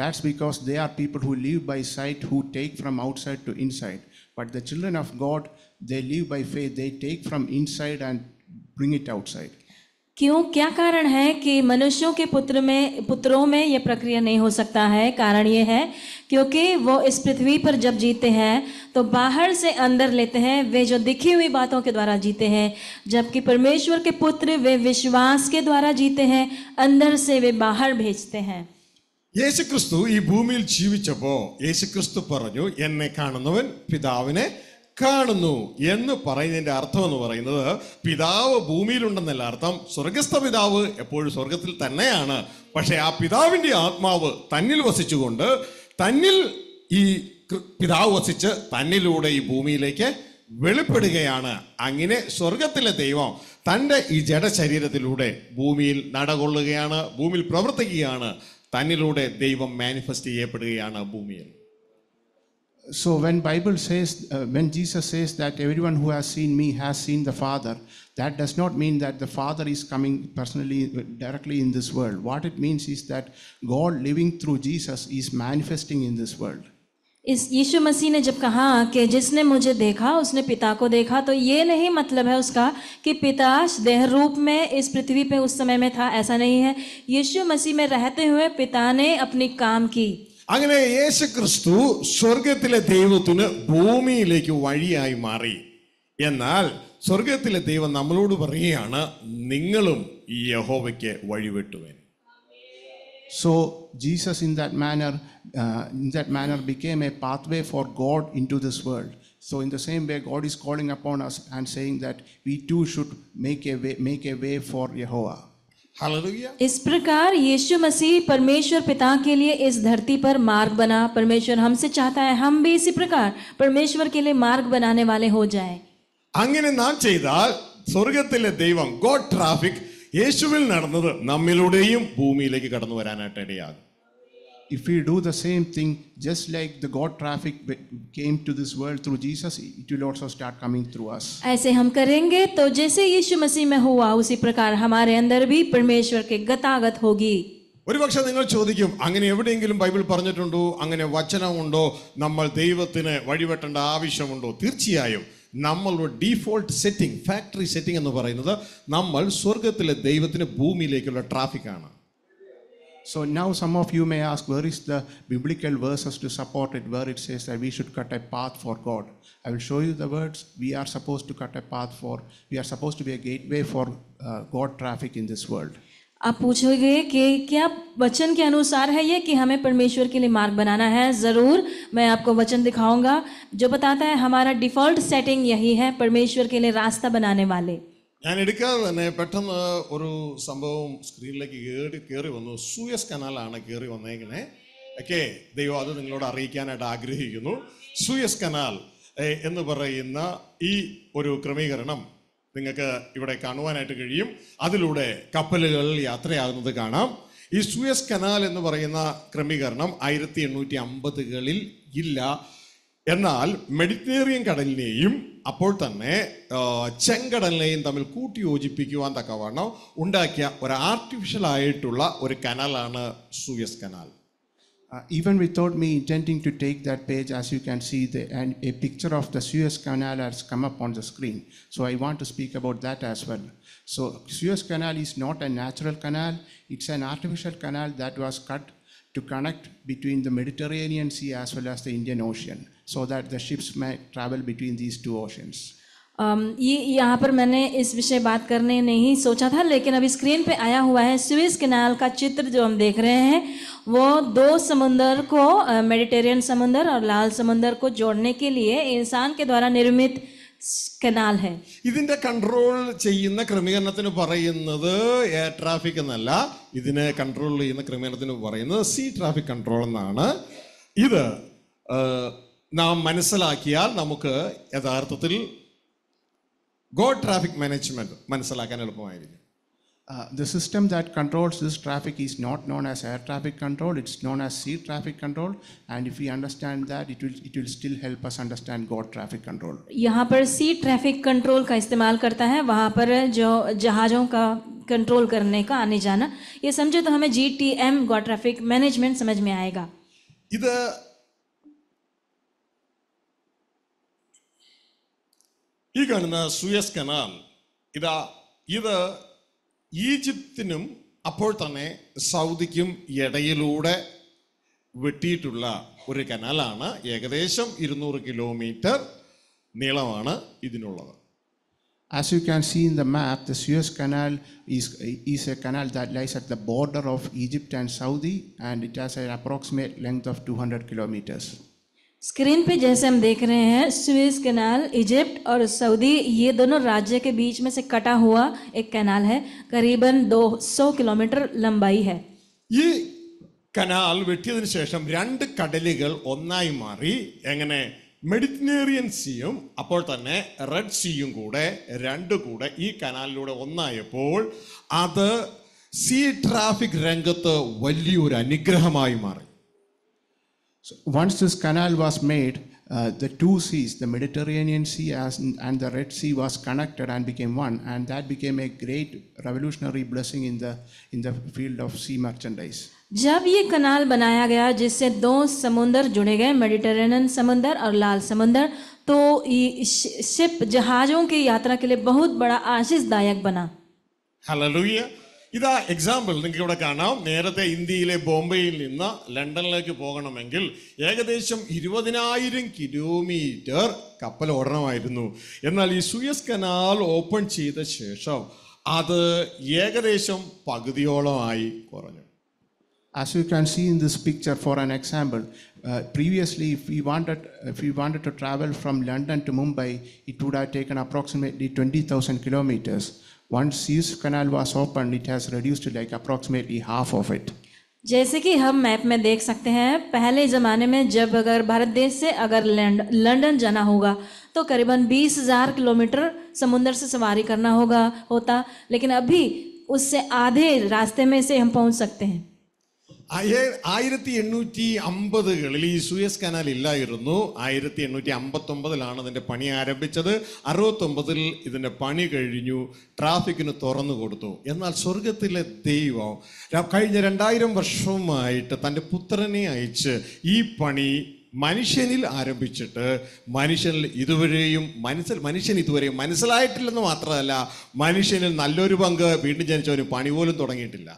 that's because they are people who live by sight who take from outside to inside but the children of God they live by faith they take from inside and bring it outside क्यों क्या कारण है कि मनुष्यों के पुत्र में पुत्रों में यह प्रक्रिया नहीं हो सकता है कारण ये है क्योंकि वो इस पृथ्वी पर जब जीते हैं तो बाहर से अंदर लेते हैं वे जो दिखी हुई बातों के द्वारा जीते हैं जबकि परमेश्वर के पुत्र वे विश्वास के द्वारा जीते हैं अंदर से वे बाहर भेजते हैं യേശുക്രിസ്തു ഈ ഭൂമിയിൽ ജീവിച്ചപ്പോൾ യേശുക്രിസ്തു പറഞ്ഞു എന്നെ കാണുന്നവൻ പിതാവിനെ കാണുന്നു എന്ന് പറയുന്നതിന്റെ അർത്ഥം എന്ന് പറയുന്നത് പിതാവ് ഭൂമിയിലുണ്ടെന്നല്ല അർത്ഥം സ്വർഗസ്ഥ പിതാവ് എപ്പോഴും സ്വർഗത്തിൽ തന്നെയാണ് പക്ഷേ ആ പിതാവിന്റെ ആത്മാവ് തന്നിൽ വസിച്ചുകൊണ്ട് തന്നിൽ ഈ പിതാവ് വസിച്ച് തന്നിലൂടെ ഈ ഭൂമിയിലേക്ക് വെളിപ്പെടുകയാണ് അങ്ങനെ സ്വർഗത്തിലെ ദൈവം തൻ്റെ ഈ ജഡശരീരത്തിലൂടെ ഭൂമിയിൽ നടകൊള്ളുകയാണ് ഭൂമിയിൽ പ്രവർത്തിക്കുകയാണ് തന്നിലൂടെ ദൈവം മാനിഫെസ്റ്റ് ചെയ്യപ്പെടുകയാണ് ഭൂമിയിൽ so when bible says uh, when jesus says that everyone who has seen me has seen the father that does not mean that the father is coming personally directly in this world what it means is that god living through jesus is manifesting in this world इस यीशु मसीह ने जब कहा कि जिसने मुझे देखा उसने पिता को देखा तो ये नहीं मतलब है उसका कि पिता देह रूप में इस पृथ्वी पे उस समय में था ऐसा नहीं है यीशु मसीह में रहते हुए पिता ने अपनी काम की അങ്ങനെ യേശു ക്രിസ്തു സ്വർഗത്തിലെ ദൈവത്തിന് ഭൂമിയിലേക്ക് വഴിയായി മാറി എന്നാൽ സ്വർഗത്തിലെ ദൈവം നമ്മളോട് പറയുകയാണ് നിങ്ങളും ഈ യഹോവയ്ക്ക് വഴിവെട്ടുവേൻ so Jesus in that manner in that manner became a path way for God into this world So, in the same way, God is calling upon us and saying that we too should make a way, make a way for Jehovah. इस प्रकार यीशु मसीह परमेश्वर पिता के लिए इस धरती पर मार्ग बना परमेश्वर हमसे चाहता है हम भी इसी प्रकार परमेश्वर के लिए मार्ग बनाने वाले हो जाए അങ്ങനെ നാം ചെയ്താൽ സ്വർഗത്തിലെ ദൈവം ഗോഡ് ട്രാഫിക് യേശുവിൽ നടന്നത് നമ്മിലൂടെയും ഭൂമിയിലേക്ക് കടന്നു വരാനായിട്ട് ഇടയാകും if we do the same thing, just like the God traffic came to this world through Jesus, it will also start coming through us. ऐसे हम करेंगे तो जैसे यीशु मसीह में हुआ उसी प्रकार हमारे अंदर भी परमेश्वर के गतागत होगी ഒരുപക്ഷെ നിങ്ങൾ ചോദിക്കും അങ്ങനെ എവിടെയെങ്കിലും ബൈബിൾ പറഞ്ഞിട്ടുണ്ടോ അങ്ങനെ വചനമുണ്ടോ നമ്മൾ ദൈവത്തിന് വഴിവെട്ടേണ്ട ആവശ്യമുണ്ടോ തീർച്ചയായും നമ്മളുടെ ഡീഫോൾട്ട് സെറ്റിംഗ് ഫാക്ടറി സെറ്റിംഗ് എന്ന് പറയുന്നത് നമ്മൾ സ്വർഗത്തിലെ ദൈവത്തിന് ഭൂമിയിലേക്കുള്ള ട്രാഫിക്കാണ് So now some of you may ask, where is the biblical verses to support it, where it says that we should cut a path for God? I will show you the words. We are supposed to cut a path for, we are supposed to be a gateway for uh, God traffic in this world. आप पूछोगे कि क्या वचन के अनुसार है ये कि हमें परमेश्वर के लिए मार्ग बनाना है ज़रूर मैं आपको वचन दिखाऊंगा जो बताता है हमारा डिफ़ॉल्ट सेटिंग यही है परमेश्वर के लिए रास्ता बनाने वाले ഞാൻ എടുക്കാതെ തന്നെ പെട്ടെന്ന് ഒരു സംഭവം സ്ക്രീനിലേക്ക് കയറി കയറി വന്നു സൂയസ് കനാലാണ് കയറി വന്നേക്കണേ ഓക്കെ ദൈവം അത് നിങ്ങളോട് അറിയിക്കാനായിട്ട് ആഗ്രഹിക്കുന്നു സൂയസ് കനാൽ എന്ന് പറയുന്ന ഈ ഒരു ക്രമീകരണം നിങ്ങൾക്ക് ഇവിടെ കാണുവാനായിട്ട് കഴിയും അതിലൂടെ കപ്പലുകൾ യാത്രയാകുന്നത് കാണാം ഈ സൂയസ് കനാൽ എന്ന് പറയുന്ന ക്രമീകരണം ആയിരത്തി എണ്ണൂറ്റി അമ്പതുകളിൽ ഇല്ല എന്നാൽ മെഡിറ്റേറിയൻ കടലിനെയും Uh, even without me intending to take that page, as you can see, the, a picture of the Suez Canal has come up on the screen. So I want to speak about that as well. So Suez Canal is not a natural canal; it's an artificial canal that was cut to connect between the Mediterranean Sea as well as the Indian Ocean. so that the ships may travel between these two oceans. Um, ये यहाँ पर मैंने इस विषय बात करने नहीं सोचा था लेकिन अभी स्क्रीन पे आया हुआ है स्विस कैनाल का चित्र जो हम देख रहे हैं वो दो समुंदर को मेडिटेरियन समुंदर और लाल समुंदर को जोड़ने के लिए इंसान के द्वारा निर्मित കനാൽ ഹെ ഇതിന്റെ control ചെയ്യുന്ന kramikaranathinu parayunnathu air traffic എന്നല്ല idine control ചെയ്യുന്ന kramikaranathinu parayunnathu sea traffic control എന്നാണ് idu നാം മനസ്സിലാക്കിയാൽ നമുക്ക് യഥാർത്ഥത്തിൽ ഗോഡ് ട്രാഫിക് മാനേജ്മെന്റ് മനസ്സിലാക്കാൻ എളുപ്പമായിരിക്കും Uh, the system that controls this traffic is not known as air traffic control it's known as sea traffic control and if we understand that it will it will still help us understand god traffic control यहाँ पर sea traffic control का इस्तेमाल करता है वहाँ पर जो जहाज़ों का कंट्रोल करने का आने जाना ये समझे तो हमें G T M God traffic management समझ में आएगा ഇത് ഈ കാണുന്ന സുയസ് കനാൽ ഇതാ ഇത് ഈജിപ്തിനും അപ്പോൾ തന്നെ സൗദിക്കും ഇടയിലൂടെ വെട്ടിയിട്ടുള്ള ഒരു കനാലാണ് ഏകദേശം ഇരുന്നൂറ് കിലോമീറ്റർ നീളമാണ് ഇതിനുള്ളത് As you can see in the map, the Suez Canal is, is a canal that lies at the border of Egypt and Saudi, and it has an approximate length of 200 kilometers. Screen पे जैसे हम देख रहे हैं Suez Canal Egypt और Saudi ये दोनों राज्य के बीच में से कटा हुआ एक कैनाल है करीबन 200 किलोमीटर लंबाई है ये കനാൽ വെട്ടിയതിന് ശേഷം രണ്ട് കടലുകൾ ഒന്നായി മാറി എങ്ങനെ മെഡിറ്ററേനിയൻ സീയും അപ്പോൾ തന്നെ റെഡ് സീയും കൂടെ രണ്ട് കൂടെ ഈ കനാലിലൂടെ ഒന്നായപ്പോൾ അത് സീ ട്രാഫിക് രംഗത്ത് വലിയൊരു അനുഗ്രഹമായി മാറി So once this canal was made, uh, the two seas, the Mediterranean Sea as, and the Red Sea, was connected and became one, and that became a great revolutionary blessing in the in the field of sea merchandise. जब ये कनाल बनाया गया जिससे दो समुंदर जुड़े गए Mediterranean समुंदर और लाल समुंदर तो शिप जहाजों के यात्रा के लिए बहुत बड़ा आशीषदायक बना हालेलुया ഇതാ എക്സാമ്പിൾ നിങ്ങൾക്ക് ഇവിടെ കാണാം നേരത്തെ ഇന്ത്യയിലെ ബോംബെയിൽ നിന്ന് ലണ്ടനിലേക്ക് പോകണമെങ്കിൽ ഏകദേശം ഇരുപതിനായിരം കിലോമീറ്റർ കപ്പൽ ഓടണമായിരുന്നു എന്നാൽ ഈ സുയസ് കനാൽ ഓപ്പൺ ചെയ്ത ശേഷം അത് ഏകദേശം പകുതിയോളമായി കുറഞ്ഞു As you can see in this picture, for an example, uh, previously if we wanted if we wanted to travel from London to Mumbai, it would have taken approximately 20,000 kilometers. Once Suez Canal was opened, it has reduced to like approximately half of it. जैसे कि हम map में देख सकते हैं पहले ज़माने में जब अगर भारत देश से अगर लंदन जाना होगा तो करीबन 20,000 किलोमीटर समुद्र से सवारी करना होगा होता लेकिन अभी उससे आधे रास्ते में से हम पहुंच सकते हैं ആയിരത്തി എണ്ണൂറ്റി അമ്പതുകളിൽ ഈ സുയസ് കനാൽ ഇല്ലായിരുന്നു ആയിരത്തി എണ്ണൂറ്റി ഒമ്പതിലാണ് ഇതിൻ്റെ പണി ആരംഭിച്ചത് അറുപത്തൊമ്പതിൽ ഇതിൻ്റെ പണി കഴിഞ്ഞു ട്രാഫിക്കിന് തുറന്നു കൊടുത്തു എന്നാൽ സ്വർഗത്തിലെ ദൈവം കഴിഞ്ഞ രണ്ടായിരം വർഷവുമായിട്ട് തൻ്റെ പുത്രനെ അയച്ച് ഈ പണി മനുഷ്യനിൽ ആരംഭിച്ചിട്ട് മനുഷ്യനിൽ ഇതുവരെയും മനസ്സിൽ മനുഷ്യൻ ഇതുവരെയും മനസ്സിലായിട്ടില്ലെന്ന് മാത്രമല്ല മനുഷ്യനിൽ നല്ലൊരു പങ്ക് വീണ്ടും ജനിച്ചവന് പണി പോലും തുടങ്ങിയിട്ടില്ല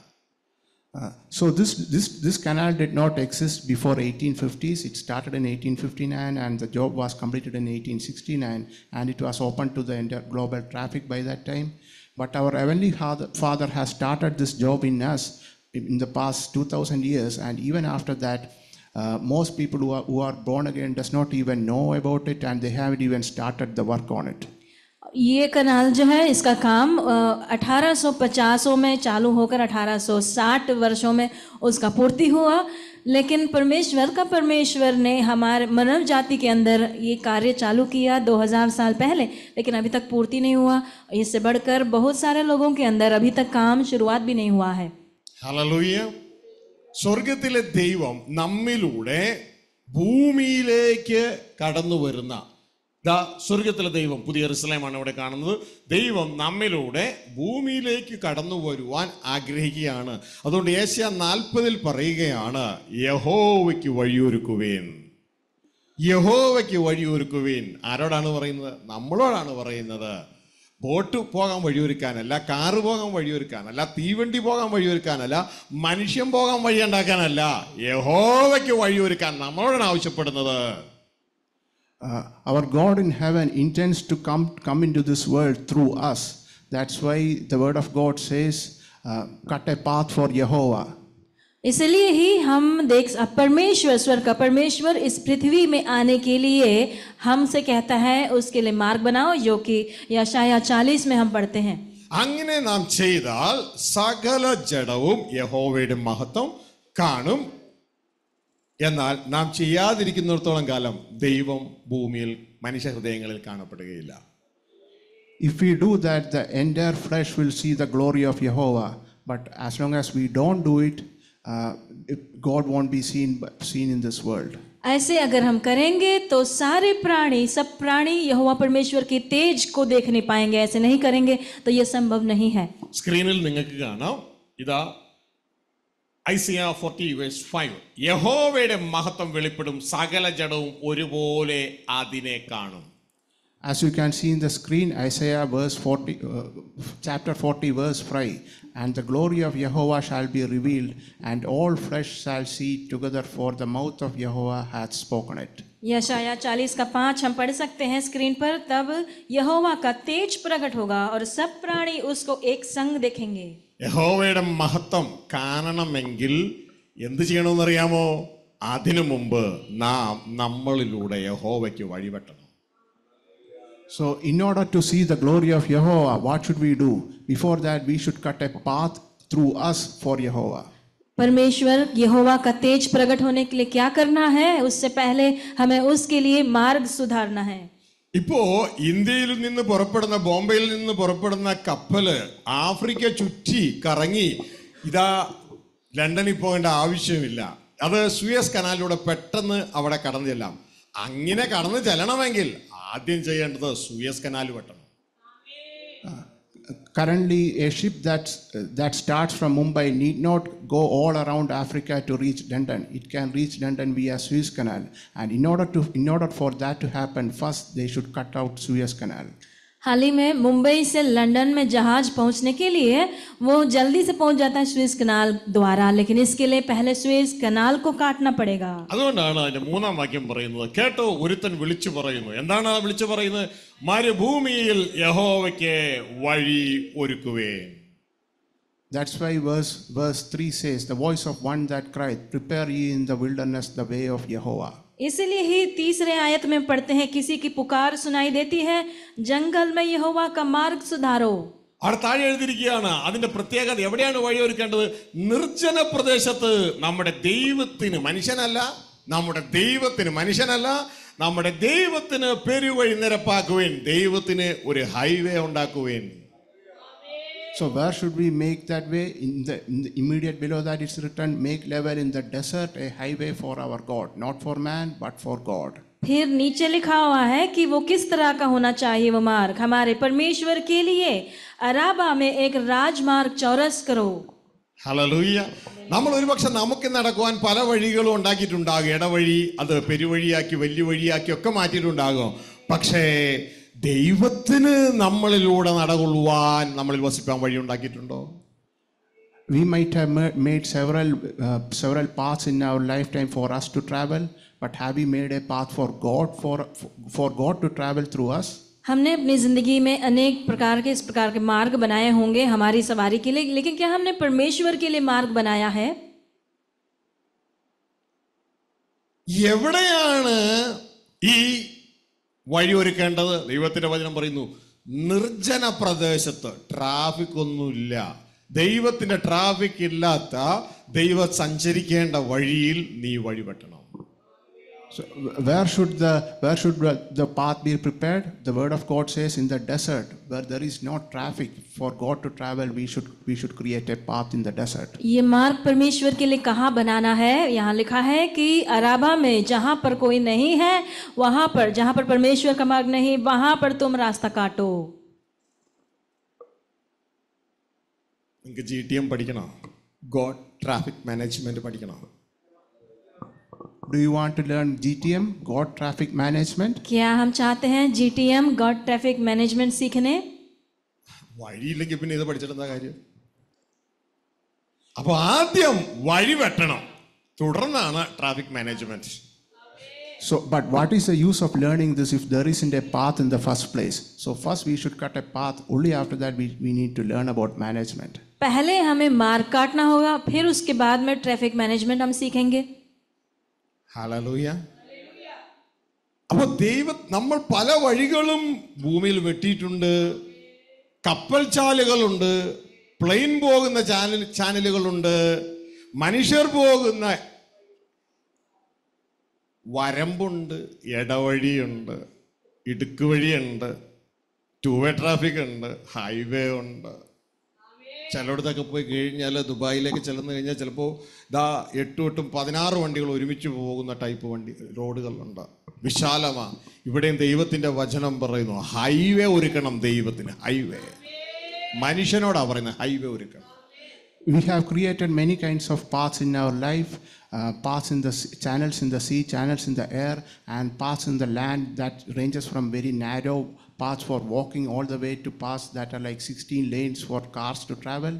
Uh, so this, this, this canal did not exist before 1850s. It started in 1859 and the job was completed in 1869 and it was open to the entire global traffic by that time. But our Heavenly Father has started this job in us in the past 2000 years and even after that uh, most people who are, who are born again does not even know about it and they haven't even started the work on it. ये कनाल जो है इसका काम अठारह में चालू होकर 1860 वर्षों में उसका पूर्ति हुआ लेकिन परमेश्वर का परमेश्वर ने हमारे मानव जाति के अंदर ये कार्य चालू किया 2000 साल पहले लेकिन अभी तक पूर्ति नहीं हुआ इससे बढ़कर बहुत सारे लोगों के अंदर अभी तक काम शुरुआत भी नहीं हुआ है स्वर्ग दैव നമ്മിലൂടെ ഭൂമിയിലേക്ക് ദാ സ്വർഗത്തിലെ ദൈവം പുതിയ റിസലമാണ് ഇവിടെ കാണുന്നത് ദൈവം നമ്മിലൂടെ ഭൂമിയിലേക്ക് കടന്നു വരുവാൻ ആഗ്രഹിക്കുകയാണ് അതുകൊണ്ട് ഏഷ്യ നാൽപ്പതിൽ പറയുകയാണ് യഹോവയ്ക്ക് വഴിയൊരുക്കുവേൻ യഹോവയ്ക്ക് വഴിയൊരുക്കുവേൻ ആരോടാണ് പറയുന്നത് നമ്മളോടാണ് പറയുന്നത് ബോട്ട് പോകാൻ വഴിയൊരുക്കാനല്ല കാറ് പോകാൻ വഴിയൊരുക്കാനല്ല തീവണ്ടി പോകാൻ വഴിയൊരുക്കാനല്ല മനുഷ്യൻ പോകാൻ വഴിയുണ്ടാക്കാനല്ല യഹോവയ്ക്ക് വഴിയൊരുക്കാൻ നമ്മളോടാണ് ആവശ്യപ്പെടുന്നത് uh, our God in heaven intends to come, come into this world through us. That's why the word of God says, uh, cut a path for Jehovah. इसलिए ही हम देख परमेश्वर स्वर का परमेश्वर इस पृथ्वी में आने के लिए हमसे कहता है उसके लिए मार्ग बनाओ जो कि यशाया चालीस में हम पढ़ते हैं अंगने नाम ചെയ്താൽ സകല ജഡവും യഹോവയുടെ മഹത്വം കാണും നാം ചെയ്യാതിരിക്കുന്നിടത്തോളം കാലം ദൈവം ഭൂമിയിൽ മനുഷ്യ ഹൃദയങ്ങളിൽ കാണപ്പെടുകയില്ല If we do that, the entire flesh will see the glory of Jehovah. But as long as we don't do it, uh, God won't be seen seen in this world. ऐसे अगर हम करेंगे तो सारे प्राणी सब प्राणी यहोवा परमेश्वर के तेज को देखने पाएंगे ऐसे नहीं करेंगे तो यह संभव नहीं है സ്ക്രീനിൽ നിങ്ങൾക്ക് गाना ഇതാ ഐസിയ ഫോർട്ടി വേഴ്സ് ഫൈവ് യഹോവയുടെ മഹത്വം വെളിപ്പെടും സകല ജഡവും ഒരുപോലെ അതിനെ കാണും As you can see in the screen, Isaiah verse 40, uh, chapter 40, verse 5, and the glory of Jehovah shall be revealed, and all flesh shall see together, for the mouth of Jehovah hath spoken it. यशाया चालीस का पांच हम पढ़ सकते हैं screen पर तब यहोवा का तेज प्रकट होगा और सब प्राणी उसको एक संग देखेंगे यहोव महत्व കാണണമെങ്കിൽ अंब नाम അതിനു यहोव നാം So, in order to see the glory of Jehovah, what should we do? Before that, we should cut a path through us for Jehovah. परमेश्वर यहोवा का तेज प्रकट होने के लिए क्या करना है उससे पहले हमें उसके लिए मार्ग सुधारना है ഇപ്പോ ഇന്ത്യയിൽ നിന്ന് പുറപ്പെടുന്ന ബോംബെയിൽ നിന്ന് പുറപ്പെടുന്ന കപ്പല് ആഫ്രിക്ക ചുറ്റി കറങ്ങി ഇതാ ലണ്ടനിൽ പോകേണ്ട ആവശ്യമില്ല അത് സുയസ് കനാലിലൂടെ പെട്ടെന്ന് അവിടെ കടന്നു ചെല്ലാം അങ്ങനെ കടന്നു ചെല്ലണമെങ്കിൽ ആദ്യം ചെയ്യേണ്ടത് സുയസ് കനാൽ വെട്ടണം currently a ship that's, that starts from Mumbai need not go all around Africa to reach London. It can reach London via Suez Canal. And in order, to, in order for that to happen, first they should cut out Suez Canal. हाल ही में मुंबई से London में जहाज पहुंचने के लिए वो जल्दी से पहुंच जाता है स्वेज कनाल द्वारा लेकिन इसके लिए पहले स्वेज कनाल को काटना पड़ेगा അതുകൊണ്ടാണ് അതിന്റെ മൂന്നാം വാക്യം പറയുന്നത് കേട്ടോ ഒരുത്തൻ വിളിച്ചു പറയുന്നു എന്താണ് ആ വിളിച്ചു പറയുന്നത് മരുഭൂമിയിൽ യഹോവയ്ക്ക് വഴി That's why verse, verse three says, The voice of one that cried, Prepare ye in the wilderness the way of Yehovah. इसलिए ही तीसरे आयत में पढ़ते हैं किसी की पुकार सुनाई देती है जंगल में यहोवा का मार्ग सुधारो അവിടെ എഴുതിയിരിക്കുകയാണ് അതിന്റെ പ്രത്യേകത എവിടെയാണ് വഴിയൊരുക്കേണ്ടത് നിർജ്ജന പ്രദേശത്ത് നമ്മുടെ ദൈവത്തിന് മനുഷ്യനല്ല നമ്മുടെ ദൈവത്തിന് മനുഷ്യനല്ല നമ്മുടെ ദൈവത്തിന് പെരുവഴി നിരപ്പാക്കുവേൻ ദൈവത്തിന് ഒരു ഹൈവേ ഉണ്ടാക്കുവേൻ So where should we make that way? In the, in the immediate below that is written, make level in the desert a highway for our God, not for man, but for God. फिर नीचे लिखा हुआ है कि वो किस तरह का होना चाहिए वो मार्ग हमारे परमेश्वर के लिए अराबा में एक राजमार्ग चौरस करो ഹലലൂയ്യ നമ്മൾ ഒരുപക്ഷെ നമുക്ക് നടക്കുവാൻ പല വഴികളും ഉണ്ടാക്കിയിട്ടുണ്ടാകും ഇടവഴി അത് പെരുവഴിയാക്കി വലിയ വഴിയാക്കി ഒക്കെ മാറ്റിയിട്ടുണ്ടാകും പക്ഷേ ദൈവത്തിന് നമ്മളിലൂടെ നടകൊള്ളുവാൻ നമ്മളിൽ വസിപ്പാൻ വഴി ഉണ്ടാക്കിയിട്ടുണ്ടോ we might have made several several paths in our lifetime for us to travel but have you made a path for God for for God to travel through us हमने अपनी ज़िंदगी में अनेक प्रकार के इस प्रकार के मार्ग बनाए होंगे हमारी सवारी के लिए लेकिन क्या हमने परमेश्वर के लिए मार्ग बनाया है എവിടെയാണ് ഈ വഴിയൊരുക്കേണ്ടത് ദൈവത്തിന്റെ വചനം പറയുന്നു നിർജ്ജന പ്രദേശത്ത് ട്രാഫിക് ഒന്നുമില്ല ദൈവത്തിന്റെ ട്രാഫിക് ഇല്ലാത്ത ദൈവം സഞ്ചരിക്കേണ്ട വഴിയിൽ നീ വഴിപെട്ടണം So where should the where should the path be prepared? The word of God says, in the desert where there is no traffic for God to travel, we should we should create a path in the desert. ये मार्ग परमेश्वर के लिए कहाँ बनाना है? यहाँ लिखा है कि अराबा में जहाँ पर कोई नहीं है, वहाँ पर जहाँ पर परमेश्वर का मार्ग नहीं, वहाँ पर तुम रास्ता काटो. इनके जीटीएम पढ़ी क्या ना? God traffic management पढ़ी क्या ना? Do you want to learn GTM, God Traffic Management? क्या हम चाहते हैं GTM, God Traffic Management सीखने? लेके भी नहीं तो വഴിയിലേക്ക് चलना ഇത് अब आदियम അപ്പോൾ बैठना, तोड़ना है ना traffic management So, but what is the use of learning this if there isn't a path in the first place? So, first we should cut a path. Only after that we, we need to learn about management. पहले हमें मार्ग काटना होगा फिर उसके बाद में traffic management हम सीखेंगे ഹാലലൂയ അപ്പൊ ദൈവം നമ്മൾ പല വഴികളും ഭൂമിയിൽ വെട്ടിയിട്ടുണ്ട് കപ്പൽ ചാലുകളുണ്ട് പ്ലെയിൻ പോകുന്ന ചാനൽ ചാനലുകളുണ്ട് മനുഷ്യർ പോകുന്ന വരമ്പുണ്ട് ഇടവഴിയുണ്ട് ഇടുക്കുവഴിയുണ്ട് വഴിയുണ്ട് ടൂ വേ ട്രാഫിക് ഉണ്ട് ഹൈവേ ഉണ്ട് ചിലയിടത്തൊക്കെ പോയി കഴിഞ്ഞാൽ ദുബായിലേക്ക് ചെല്ലുന്നു കഴിഞ്ഞാൽ ചിലപ്പോൾ ദാ എട്ട് എട്ടും പതിനാറ് വണ്ടികൾ ഒരുമിച്ച് പോകുന്ന ടൈപ്പ് വണ്ടി റോഡുകളുണ്ട് വിശാലമാണ് ഇവിടെയും ദൈവത്തിൻ്റെ വചനം പറയുന്നു ഹൈവേ ഒരുക്കണം ദൈവത്തിന് ഹൈവേ മനുഷ്യനോടാ പറയുന്നത് ഹൈവേ ഒരുക്കണം We have created many kinds of paths in our life, uh, paths in the channels in the sea, channels in the air, and paths in the land that ranges from very narrow paths for walking all the way to paths that are like 16 lanes for cars to travel.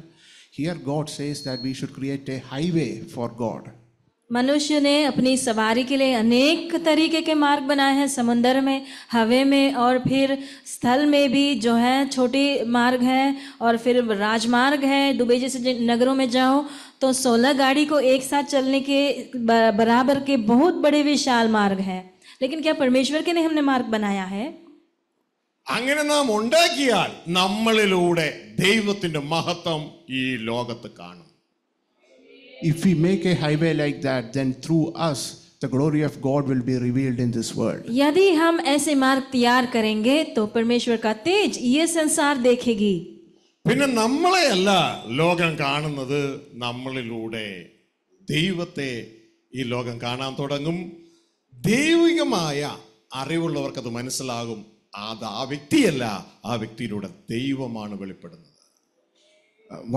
Here God says that we should create a highway for God. मनुष्य ने अपनी सवारी के लिए अनेक तरीके के मार्ग बनाए हैं समुंदर में हवे में और फिर स्थल में भी जो है छोटे मार्ग हैं और फिर राजमार्ग हैं दुबई जैसे नगरों में जाओ तो सोलह गाड़ी को एक साथ चलने के बराबर के बहुत बड़े विशाल मार्ग हैं लेकिन क्या परमेश्वर के ने हमने मार्ग बनाया है അങ്ങനെ നാം ഉണ്ടാക്കിയാൽ നമ്മളിലൂടെ ദൈവത്തിന്റെ മഹത്വം ഈ ലോകത്ത് കാണും if you make a highway like that then through us the glory of God will be revealed in this world യദി ഹം ऐसे മാർഗ് തയ്യാർ करेंगे तो परमेश्वर का तेज ये संसार देखेगी പിന്നെ നമ്മളെയല്ല ലോകം കാണുന്നത് നമ്മളിലൂടെ ദൈവത്തെ ഈ ലോകം കാണാൻ തുടങ്ങും ദൈവികമായ അറിവുള്ളവർക്കത് മനസ്സിലാകും അത് ആ വ്യക്തിയല്ല ആ വ്യക്തിയിലൂടെ ദൈവമാണ് വെളിപ്പെടുന്നത്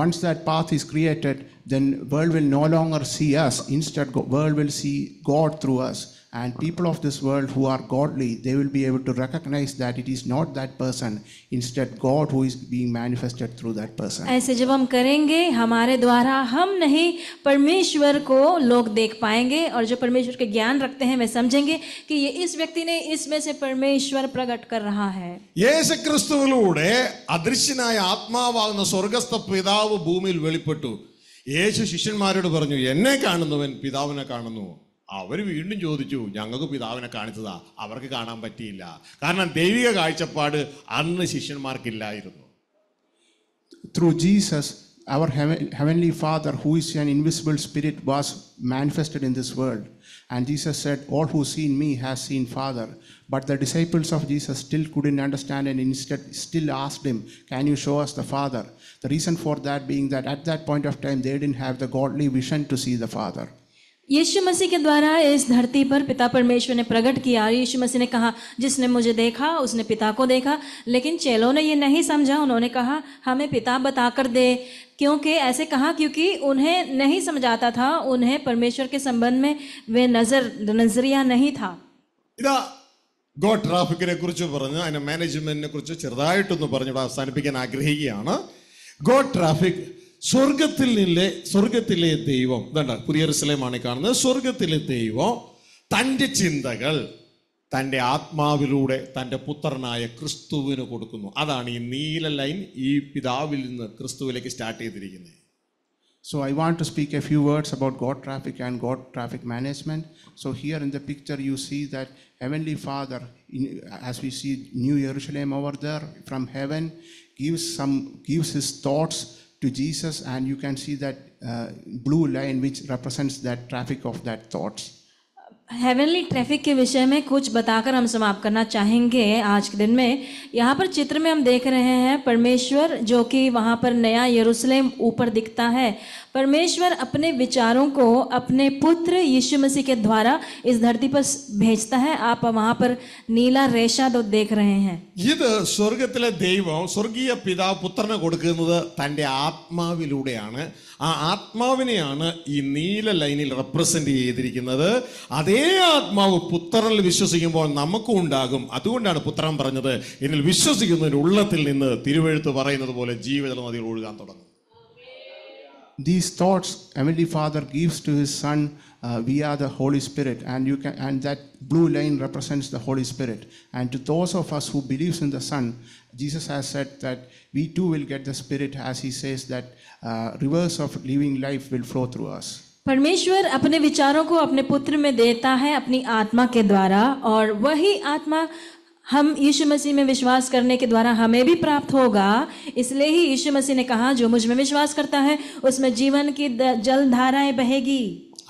once that path is created then world will no longer see us instead world will see god through us And people of this world who are godly, they will be able to recognize that it is not that person, instead God who is being manifested through that person. aise jab ऐसे जब हम करेंगे हमारे द्वारा हम नहीं परमेश्वर को लोग देख पाएंगे और जो परमेश्वर के ज्ञान रखते हैं वे समझेंगे कि ये इस व्यक्ति ने इसमें से परमेश्वर प्रकट कर रहा है യേശുക്രിസ്തുവിലൂടെ അദൃശ്യനായ ആത്മാവാകുന്ന സ്വർഗസ്ഥ പിതാവ് ഭൂമിയിൽ വെളിപ്പെട്ടു യേശു ശിഷ്യന്മാരോട് പറഞ്ഞു എന്നെ കാണുന്നവൻ പിതാവിനെ കാണുന്നു Through Jesus, our heavenly Father, who is an invisible spirit, was manifested in this world. And Jesus said, All who see me has seen Father. But the disciples of Jesus still couldn't understand and instead still asked him, Can you show us the Father? The reason for that being that at that point of time they didn't have the godly vision to see the Father. यीशु मसीह के द्वारा इस धरती पर पिता परमेश्वर ने प्रकट किया यीशु मसीह ने कहा जिसने मुझे देखा उसने पिता को देखा लेकिन चेलों ने ये नहीं समझा उन्होंने कहा हमें पिता बताकर दे क्योंकि ऐसे कहा क्योंकि उन्हें नहीं समझाता था उन्हें परमेश्वर के संबंध में वे नजर नजरिया नहीं था मैनेजमेंट ട്രാഫിക്കിനെ കുറിച്ച് പറഞ്ഞ് അതിൻ്റെ മാനേജ്മെന്റിനെ കുറിച്ച് ചെറുതായിട്ടൊന്ന് അവസാനിപ്പിക്കാൻ ആഗ്രഹിക്കുകയാണ് ട്രാഫിക് നിന്നെ സ്വർഗത്തിലെ ദൈവം ഇതണ്ട പുതിയ റിസലമാണ് കാണുന്നത് സ്വർഗത്തിലെ ദൈവം തൻ്റെ ചിന്തകൾ തൻ്റെ ആത്മാവിലൂടെ തൻ്റെ പുത്രനായ ക്രിസ്തുവിന് കൊടുക്കുന്നു അതാണ് ഈ നീല ലൈൻ ഈ പിതാവിൽ നിന്ന് ക്രിസ്തുവിലേക്ക് സ്റ്റാർട്ട് ചെയ്തിരിക്കുന്നത് So I want to speak a few words about God traffic and God traffic management. So here in the picture you see that Heavenly Father, in, as we see New Jerusalem over there from heaven, gives some gives his thoughts to Jesus and you can see that uh, blue line which represents that traffic of that thoughts. Heavenly traffic के विषय में कुछ बताकर हम समाप्त करना चाहेंगे आज के दिन में यहाँ पर चित्र में हम देख रहे हैं परमेश्वर जो कि वहाँ पर नया यरूशलेम ऊपर दिखता है परमेश्वर अपने विचारों को अपने पुत्र यीशु मसीह के द्वारा इस धरती पर भेजता है आप वहां पर നീല രേഷ ദേഖ് ഇത് സ്വർഗത്തിലെ ദൈവം സ്വർഗീയ പിതാവ് പുത്രനെ കൊടുക്കുന്നത് തൻ്റെ ആത്മാവിലൂടെയാണ് ആ ആത്മാവിനെയാണ് ഈ നീല ലൈനിൽ റെപ്രസെന്റ് ചെയ്തിരിക്കുന്നത് അതേ ആത്മാവ് പുത്രനിൽ വിശ്വസിക്കുമ്പോൾ നമുക്കും ഉണ്ടാകും അതുകൊണ്ടാണ് പുത്രൻ പറഞ്ഞത് എന്നിൽ വിശ്വസിക്കുന്നതിന് ഉള്ളത്തിൽ നിന്ന് തിരുവെഴുത്ത് പറയുന്നത് പോലെ ജീവിത നദികൾ ഒഴുകാൻ തുടങ്ങും these thoughts Heavenly Father gives to His Son uh, via the Holy Spirit, and you can, and that blue line represents the Holy Spirit. And to those of us who believes in the Son, Jesus has said that we too will get the Spirit, as He says that uh, rivers of living life will flow through us. परमेश्वर अपने विचारों को अपने पुत्र में देता है अपनी आत्मा के द्वारा और वही आत्मा हम यीशु मसीह में विश्वास करने के द्वारा हमें भी प्राप्त होगा इसलिए ही यीशु मसीह ने कहा जो मुझ में विश्वास करता है उसमें जीवन की जल धाराएं बहेगी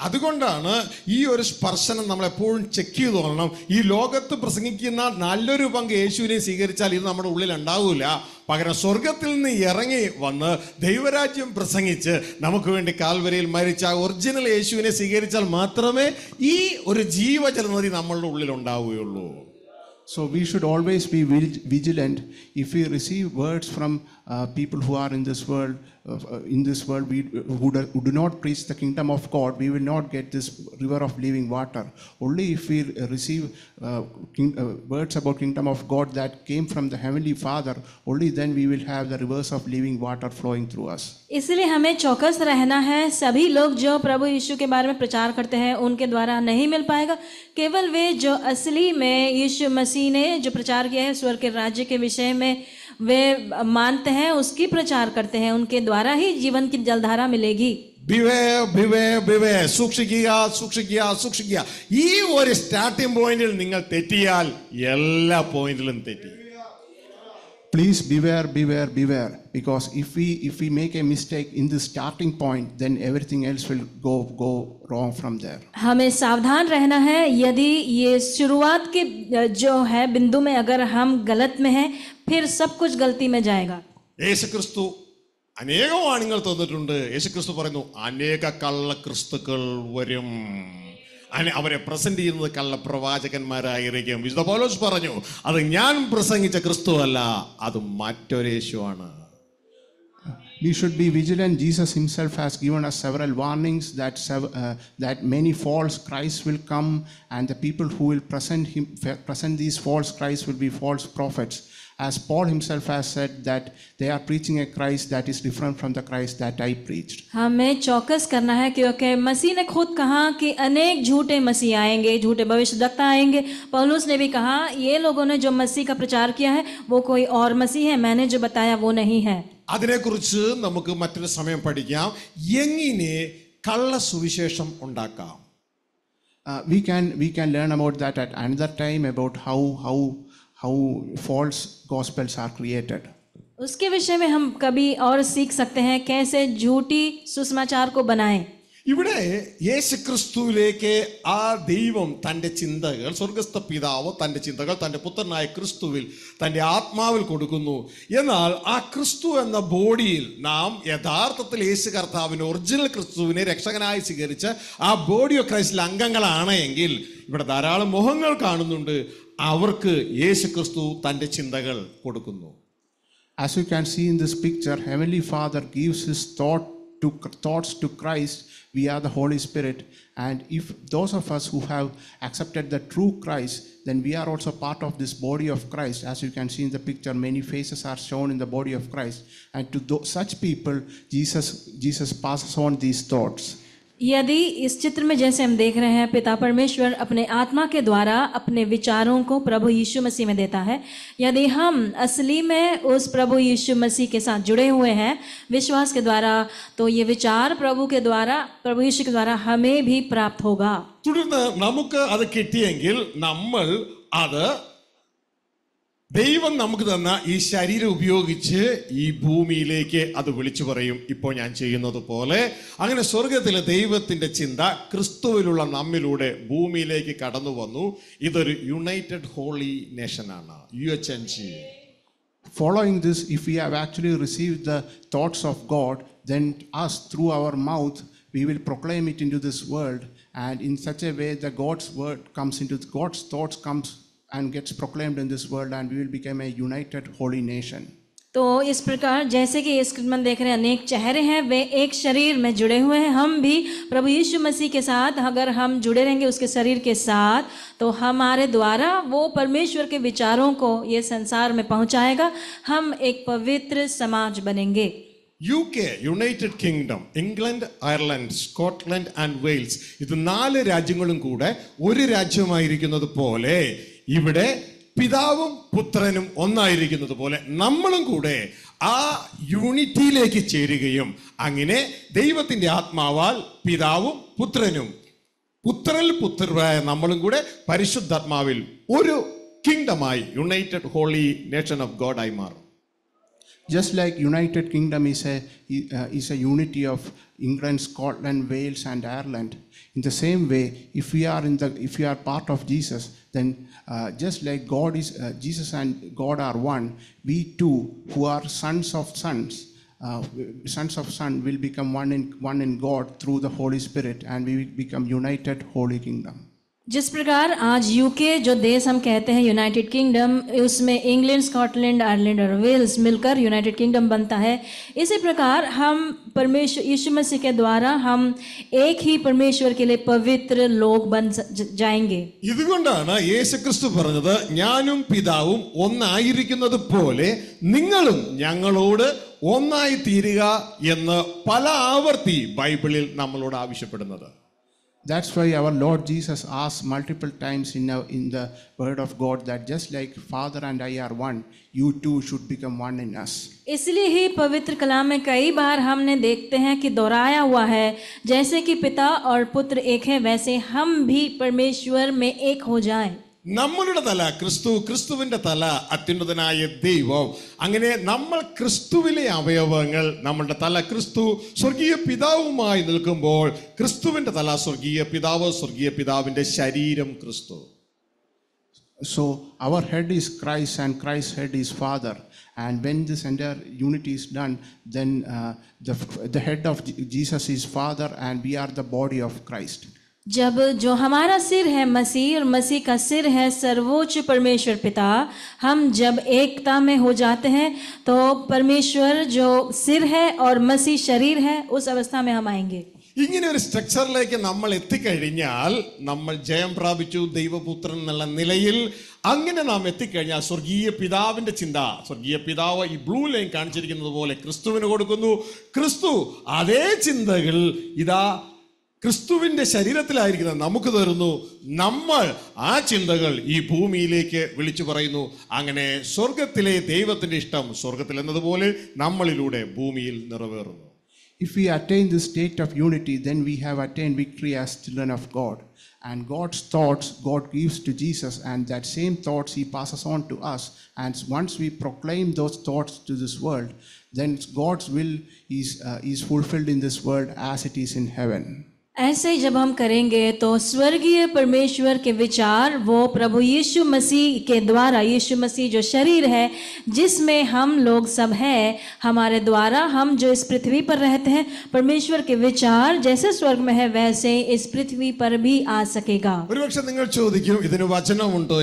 അതുകൊണ്ടാണ് ഈ ഒരു സ്പർശനം നമ്മൾ എപ്പോഴും ചെക്ക് ചെയ്തു തോന്നണം ഈ ലോകത്ത് പ്രസംഗിക്കുന്ന നല്ലൊരു പങ്ക് യേശുവിനെ സ്വീകരിച്ചാൽ ഇത് നമ്മുടെ ഉള്ളിൽ ഉണ്ടാവില്ല പകരം സ്വർഗത്തിൽ നിന്ന് ഇറങ്ങി വന്ന് ദൈവരാജ്യം പ്രസംഗിച്ച് നമുക്ക് വേണ്ടി കാൽവരയിൽ മരിച്ച ഒറിജിനൽ യേശുവിനെ സ്വീകരിച്ചാൽ മാത്രമേ ഈ ഒരു ജീവജലനദി നമ്മളുടെ ഉള്ളിൽ ഉണ്ടാവുകയുള്ളൂ So we should always be vigilant if we receive words from uh, people who are in this world uh, in this world we who do, who do not preach the kingdom of God, we will not get this river of living water. Only if we receive uh, king, uh, words about kingdom of God that came from the heavenly Father, only then we will have the rivers of living water flowing through us. इसलिए हमें चौकस रहना है सभी लोग जो प्रभु यीशु के बारे में प्रचार करते हैं उनके द्वारा नहीं मिल पाएगा केवल वे जो असली में यीशु मसीह ने जो प्रचार किया है स्वर के राज्य के विषय में वे मानते हैं उसकी प्रचार करते हैं उनके द्वारा ही जीवन की जलधारा मिलेगी बिवे बिवे बिवे सूक्ष्म किया सूक्ष्म किया सूक्ष्म किया ये और स्टार्टिंग पॉइंट ल निंगल तेटियाल ये ला पॉइंट लन तेटी please beware beware beware because if we if we make a mistake in the starting point then everything else will go go wrong from there हमें सावधान रहना है यदि ये शुरुआत के जो है बिंदु में अगर हम गलत में हैं फिर सब कुछ गलती में जाएगा യേശുക്രിസ്തു അനേക വാണിങ്ങൾ തന്നിട്ടുണ്ട് യേശുക്രിസ്തു പറയുന്നു അനേക കള്ള ക്രിസ്തുക്കൾ വരും അവരെ പ്രസന്റ് ചെയ്യുന്നത് കള്ള പ്രവാചകന്മാരായിരിക്കും വിശുദ്ധ പൗലോസ് പറഞ്ഞു അത് ഞാൻ പ്രസംഗിച്ച ക്രിസ്തു അല്ല അത് മറ്റൊരേശുവാണ് We should be vigilant. Jesus himself has given us several warnings that, uh, that many false Christs will come, and the people who will present, him, present these false Christs will be false prophets. as Paul himself has said that they are preaching a Christ that is different from the Christ that I preached. हमें चौकस करना है क्योंकि मसीह ने खुद कहा कि अनेक झूठे मसीह आएंगे झूठे भविष्यद्वक्ता आएंगे पौलुस ने भी कहा ये लोगों ने जो मसीह का प्रचार किया है वो कोई और मसीह है मैंने जो बताया वो नहीं है അതിനെക്കുറിച്ച് നമുക്ക് മറ്റൊരു സമയം പഠിക്കാം എങ്ങനെ കള്ള സുവിശേഷം ഉണ്ടാക്കാം Uh, we can we can learn about that at another time about how how uh, how false gospels are created उसके विषय में हम कभी और सीख सकते हैं कैसे झूठी सुसमाचार को बनाएं ഇവിടെ യേശു ക്രിസ്തുവിലേക്ക് ആ ദൈവം തൻ്റെ ചിന്തകൾ സ്വർഗസ്ഥ പിതാവ് തൻ്റെ ചിന്തകൾ തൻ്റെ പുത്രനായ ക്രിസ്തുവിൽ തൻ്റെ ആത്മാവിൽ കൊടുക്കുന്നു എന്നാൽ ആ ക്രിസ്തു എന്ന ബോഡിയിൽ നാം യഥാർത്ഥത്തിൽ യേശു കർത്താവിനെ ഒറിജിനൽ ക്രിസ്തുവിനെ രക്ഷകനായി സ്വീകരിച്ച ആ ബോഡി ഓഫ് ക്രൈസ്റ്റിലെ അംഗങ്ങളാണ് എങ്കിൽ ഇവിടെ ധാരാളം മോഹങ്ങൾ കാണുന്നുണ്ട് അവർക്ക് യേശു ക്രിസ്തു തൻ്റെ ചിന്തകൾ കൊടുക്കുന്നു As you can see in this picture, Heavenly Father gives his thought to, thoughts to Christ We are the Holy Spirit. And if those of us who have accepted the true Christ, then we are also part of this body of Christ. As you can see in the picture, many faces are shown in the body of Christ. And to such people, Jesus, Jesus passes on these thoughts. यदि इस चित्र में जैसे हम देख रहे हैं पिता परमेश्वर अपने आत्मा के द्वारा अपने विचारों को प्रभु यीशु मसीह में देता है यदि हम असली में उस प्रभु यीशु मसीह के साथ जुड़े हुए हैं विश्वास के द्वारा तो ये विचार प्रभु के द्वारा प्रभु यीशु के द्वारा हमें भी प्राप्त होगा ദൈവം നമുക്ക് തന്ന ഈ ശരീരം ഉപയോഗിച്ച് ഈ ഭൂമിയിലേക്ക് അത് വിളിച്ചു പറയും ഇപ്പോൾ ഞാൻ ചെയ്യുന്നത് പോലെ അങ്ങനെ സ്വർഗത്തിലെ ദൈവത്തിൻ്റെ ചിന്ത ക്രിസ്തുവിലുള്ള നമ്മിലൂടെ ഭൂമിയിലേക്ക് കടന്നു വന്നു ഇതൊരു യുണൈറ്റഡ് ഹോളി നേഷനാണ് U H N C following this if you have actually receive the thoughts of God then as through our mouth we will proclaim it into this world and in such a way the God's word comes into God's thoughts comes and gets proclaimed in this world and we will become a united holy nation तो इस प्रकार जैसे कि इस मन देख रहे हैं अनेक चेहरे हैं वे एक शरीर में जुड़े हुए हैं हम भी प्रभु यीशु मसीह के साथ अगर हम जुड़े रहेंगे उसके शरीर के साथ तो हमारे द्वारा वो परमेश्वर के विचारों को ये संसार में पहुंचाएगा हम एक पवित्र समाज बनेंगे UK United Kingdom England Ireland Scotland and Wales इत नाल राज्यों कूड़े और राज्य ഇവിടെ പിതാവും പുത്രനും ഒന്നായിരിക്കുന്നത് പോലെ നമ്മളും കൂടെ ആ യൂണിറ്റിയിലേക്ക് ചേരുകയും അങ്ങനെ ദൈവത്തിൻ്റെ ആത്മാവാൽ പിതാവും പുത്രനും പുത്രൽ പുത്രരായ നമ്മളും കൂടെ പരിശുദ്ധാത്മാവിൽ ഒരു കിങ്ഡമായി യുണൈറ്റഡ് ഹോളി നേഷൻ ഓഫ് ആയി മാറും just like united kingdom is a is is a unity of england scotland wales and ireland in the same way if we are in the if are are part of jesus then Uh, just like God is, uh, Jesus and God are one, we too, who are sons of sons, uh, sons of son will become one in, one in God through the Holy Spirit and we become united holy kingdom. जिस प्रकार आज UK जो देश हम कहते हैं United Kingdom उसमें England Scotland Ireland और वेल्स मिलकर यूनाइटेड किंगडम बनता है इसी प्रकार हम परमेश्वर यीशु मसीह के द्वारा हम एक ही परमेश्वर के लिए पवित्र लोग बन जाएंगे ഇതുകൊണ്ടാണ് യേശുക്രിസ്തു പറഞ്ഞത് ഞാനും പിതാവും ഒന്നായിരിക്കുന്നത് പോലെ നിങ്ങളും ഞങ്ങളോട് ഒന്നായി തീരുക എന്ന് പല ആവർത്തി ബൈബിളിൽ നമ്മളോട് ആവശ്യപ്പെടുന്നത് That's why our Lord Jesus asked multiple times in, a, in the Word of God that just like Father and I are one, you too should become one in us. इसलिए ही पवित्र कलाम में कई बार हमने देखते हैं कि दोहराया हुआ है जैसे कि पिता और पुत्र एक है वैसे हम भी परमेश्वर में एक हो जाएं। നമ്മളുടെ തല ക്രിസ്തു ക്രിസ്തുവിന്റെ തല അത്യുന്നതനായ ദൈവം അങ്ങനെ നമ്മൾ ക്രിസ്തുവിലെ അവയവങ്ങൾ നമ്മളുടെ തല ക്രിസ്തു സ്വർഗീയ പിതാവുമായി നിൽക്കുമ്പോൾ ക്രിസ്തുവിന്റെ തല സ്വർഗീയ പിതാവ് സ്വർഗീയ പിതാവിന്റെ ശരീരം ക്രിസ്തു so our head is Christ and Christ head is father and when the centre unit is done then the head of Jesus is father and we are the body of Christ जब जो हमारा सिर है मसीह और मसीह का सिर है सर्वोच्च परमेश्वर पिता हम जब एकता में हो जाते हैं तो परमेश्वर जो सिर है और मसीह शरीर है उस अवस्था में हम आएंगे ഇങ്ങനെ ഒരു സ്ട്രക്ചറിലേക്ക് നമ്മൾ എത്തിക്കഴിഞ്ഞാൽ നമ്മൾ ജയം പ്രാപിച്ചു ദൈവപുത്രൻ എന്നുള്ള നിലയിൽ അങ്ങനെ നാം എത്തിക്കഴിഞ്ഞാൽ സ്വർഗീയ പിതാവിന്റെ ചിന്ത സ്വർഗീയ പിതാവ് ഈ ബ്ലൂ ലൈൻ കാണിച്ചിരിക്കുന്നത് പോലെ ക്രിസ്തുവിന് കൊടുക്കുന്നു ക്രിസ്തു അതേ ചിന്തകൾ ഇതാ ക്രിസ്തുവിന്റെ ശരീരത്തിലായിരിക്കുന്ന നമുക്ക് തരുന്നു നമ്മൾ ആ ചിന്തകൾ ഈ ഭൂമിയിലേക്ക് വിളിച്ചു പറയുന്നു അങ്ങനെ സ്വർഗത്തിലെ ദൈവത്തിന്റെ ഇഷ്ടം സ്വർഗത്തിൽ എന്നതുപോലെ നമ്മളിലൂടെ ഭൂമിയിൽ നിറവേറുന്നു If we attain this state of unity, then we have attained victory as children of God. And God's thoughts God gives to Jesus, and that same thoughts He passes on to us. And once we proclaim those thoughts to this world, then God's will is, uh, is fulfilled in this world as it is in heaven. ऐसे ही जब हम करेंगे तो स्वर्गीय परमेश्वर के विचार वो प्रभु यीशु मसीह के द्वारा यीशु मसीह जो शरीर है जिसमें हम लोग सब हैं हमारे द्वारा हम जो इस पृथ्वी पर रहते हैं परमेश्वर के विचार जैसे स्वर्ग में है वैसे इस पृथ्वी पर भी आ सकेगा ഒരുപക്ഷെ നിങ്ങൾ ചോദിക്കും ഇതിന് വചനമുണ്ടോ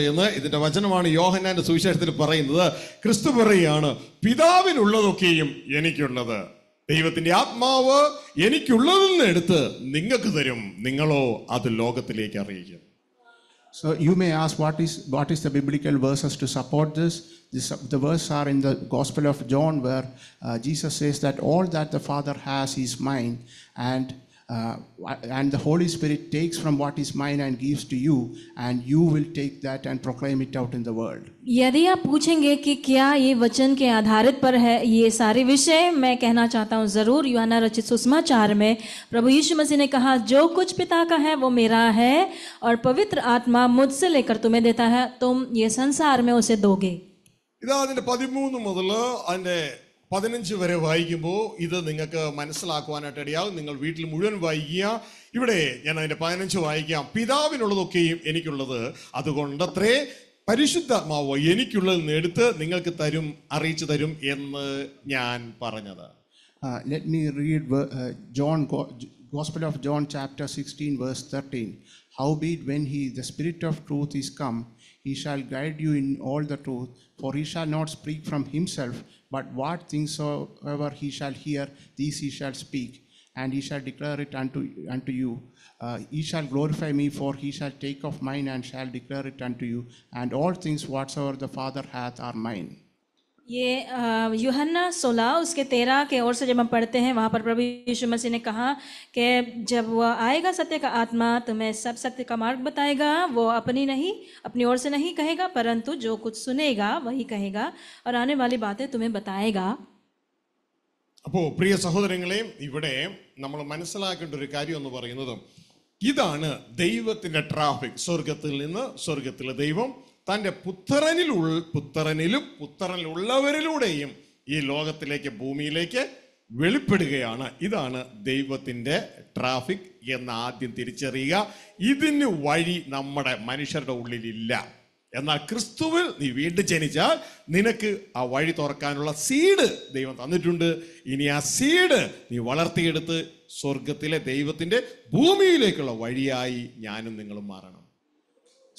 ദൈവത്തിന്റെ ആത്മാവ് എനിക്കുള്ളതിൽ നിന്ന് എടുത്ത് നിങ്ങൾക്ക് തരും നിങ്ങളോ അത് ലോകത്തിലേക്ക് അറിയിക്കും So you may ask what is what is the biblical verses to support this? this the verses are in the Gospel of John where uh, Jesus says that all that the Father has is mine, and uh, and the Holy Spirit takes from what is mine and gives to you, and you will take that and proclaim it out in the world. यदि आप पूछेंगे कि क्या ये वचन के आधारित पर है ये सारे विषय मैं कहना चाहता हूँ जरूर युवाना रचित सुषमा चार में प्रभु यीशु मसीह ने कहा जो कुछ पिता का है वो मेरा है और पवित्र आत्मा मुझसे लेकर तुम्हें देता है तुम ये संसार में उसे दोगे പതിനഞ്ച് വരെ വായിക്കുമ്പോൾ ഇത് നിങ്ങൾക്ക് മനസ്സിലാക്കുവാനായിട്ട് ഇടയാവും നിങ്ങൾ വീട്ടിൽ മുഴുവൻ വായിക്കുക ഇവിടെ ഞാൻ അതിൻ്റെ പതിനഞ്ച് വായിക്കാം പിതാവിനുള്ളതൊക്കെയും എനിക്കുള്ളത് അതുകൊണ്ടത്രേ പരിശുദ്ധാത്മാവ് എനിക്കുള്ളത് എടുത്ത് നിങ്ങൾക്ക് തരും അറിയിച്ചു തരും എന്ന് ഞാൻ പറഞ്ഞത് let me read John Gospel of John, chapter 16, verse 13. Howbeit, when he, the Spirit of truth, is come, he shall guide you in all the truth, for he shall not speak from himself, But what things soever he shall hear, these he shall speak, and he shall declare it unto, unto you. Uh, he shall glorify me, for he shall take of mine and shall declare it unto you. And all things whatsoever the Father hath are mine. ये यूहन्ना सोलह उसके तेरह के ओर से जब हम पढ़ते हैं वहाँ पर प्रभु यीशु मसीह ने कहा कि जब वह आएगा सत्य का आत्मा तुम्हें सब सत्य का मार्ग बताएगा वो अपनी नहीं अपनी ओर से नहीं कहेगा परंतु जो कुछ सुनेगा वही कहेगा और आने वाली बातें तुम्हें बताएगा അപ്പോൾ പ്രിയ സഹോദരങ്ങളെ ഇവിടെ നമ്മൾ മനസ്സിലാക്കേണ്ട ഒരു കാര്യം എന്ന് പറയുന്നത് ഇതാണ് ട്രാഫിക് സ്വർഗത്തിൽ നിന്ന് സ്വർഗത്തിലെ ദൈവം തൻ്റെ പുത്രനിലുൾ പുത്രനിലും പുത്രനിലുള്ളവരിലൂടെയും ഈ ലോകത്തിലേക്ക് ഭൂമിയിലേക്ക് വെളിപ്പെടുകയാണ് ഇതാണ് ദൈവത്തിൻ്റെ ട്രാഫിക് എന്ന് ആദ്യം തിരിച്ചറിയുക ഇതിന് വഴി നമ്മുടെ മനുഷ്യരുടെ ഉള്ളിലില്ല എന്നാൽ ക്രിസ്തുവിൽ നീ വീണ്ടും ജനിച്ചാൽ നിനക്ക് ആ വഴി തുറക്കാനുള്ള സീഡ് ദൈവം തന്നിട്ടുണ്ട് ഇനി ആ സീഡ് നീ വളർത്തിയെടുത്ത് സ്വർഗത്തിലെ ദൈവത്തിൻ്റെ ഭൂമിയിലേക്കുള്ള വഴിയായി ഞാനും നിങ്ങളും മാറണം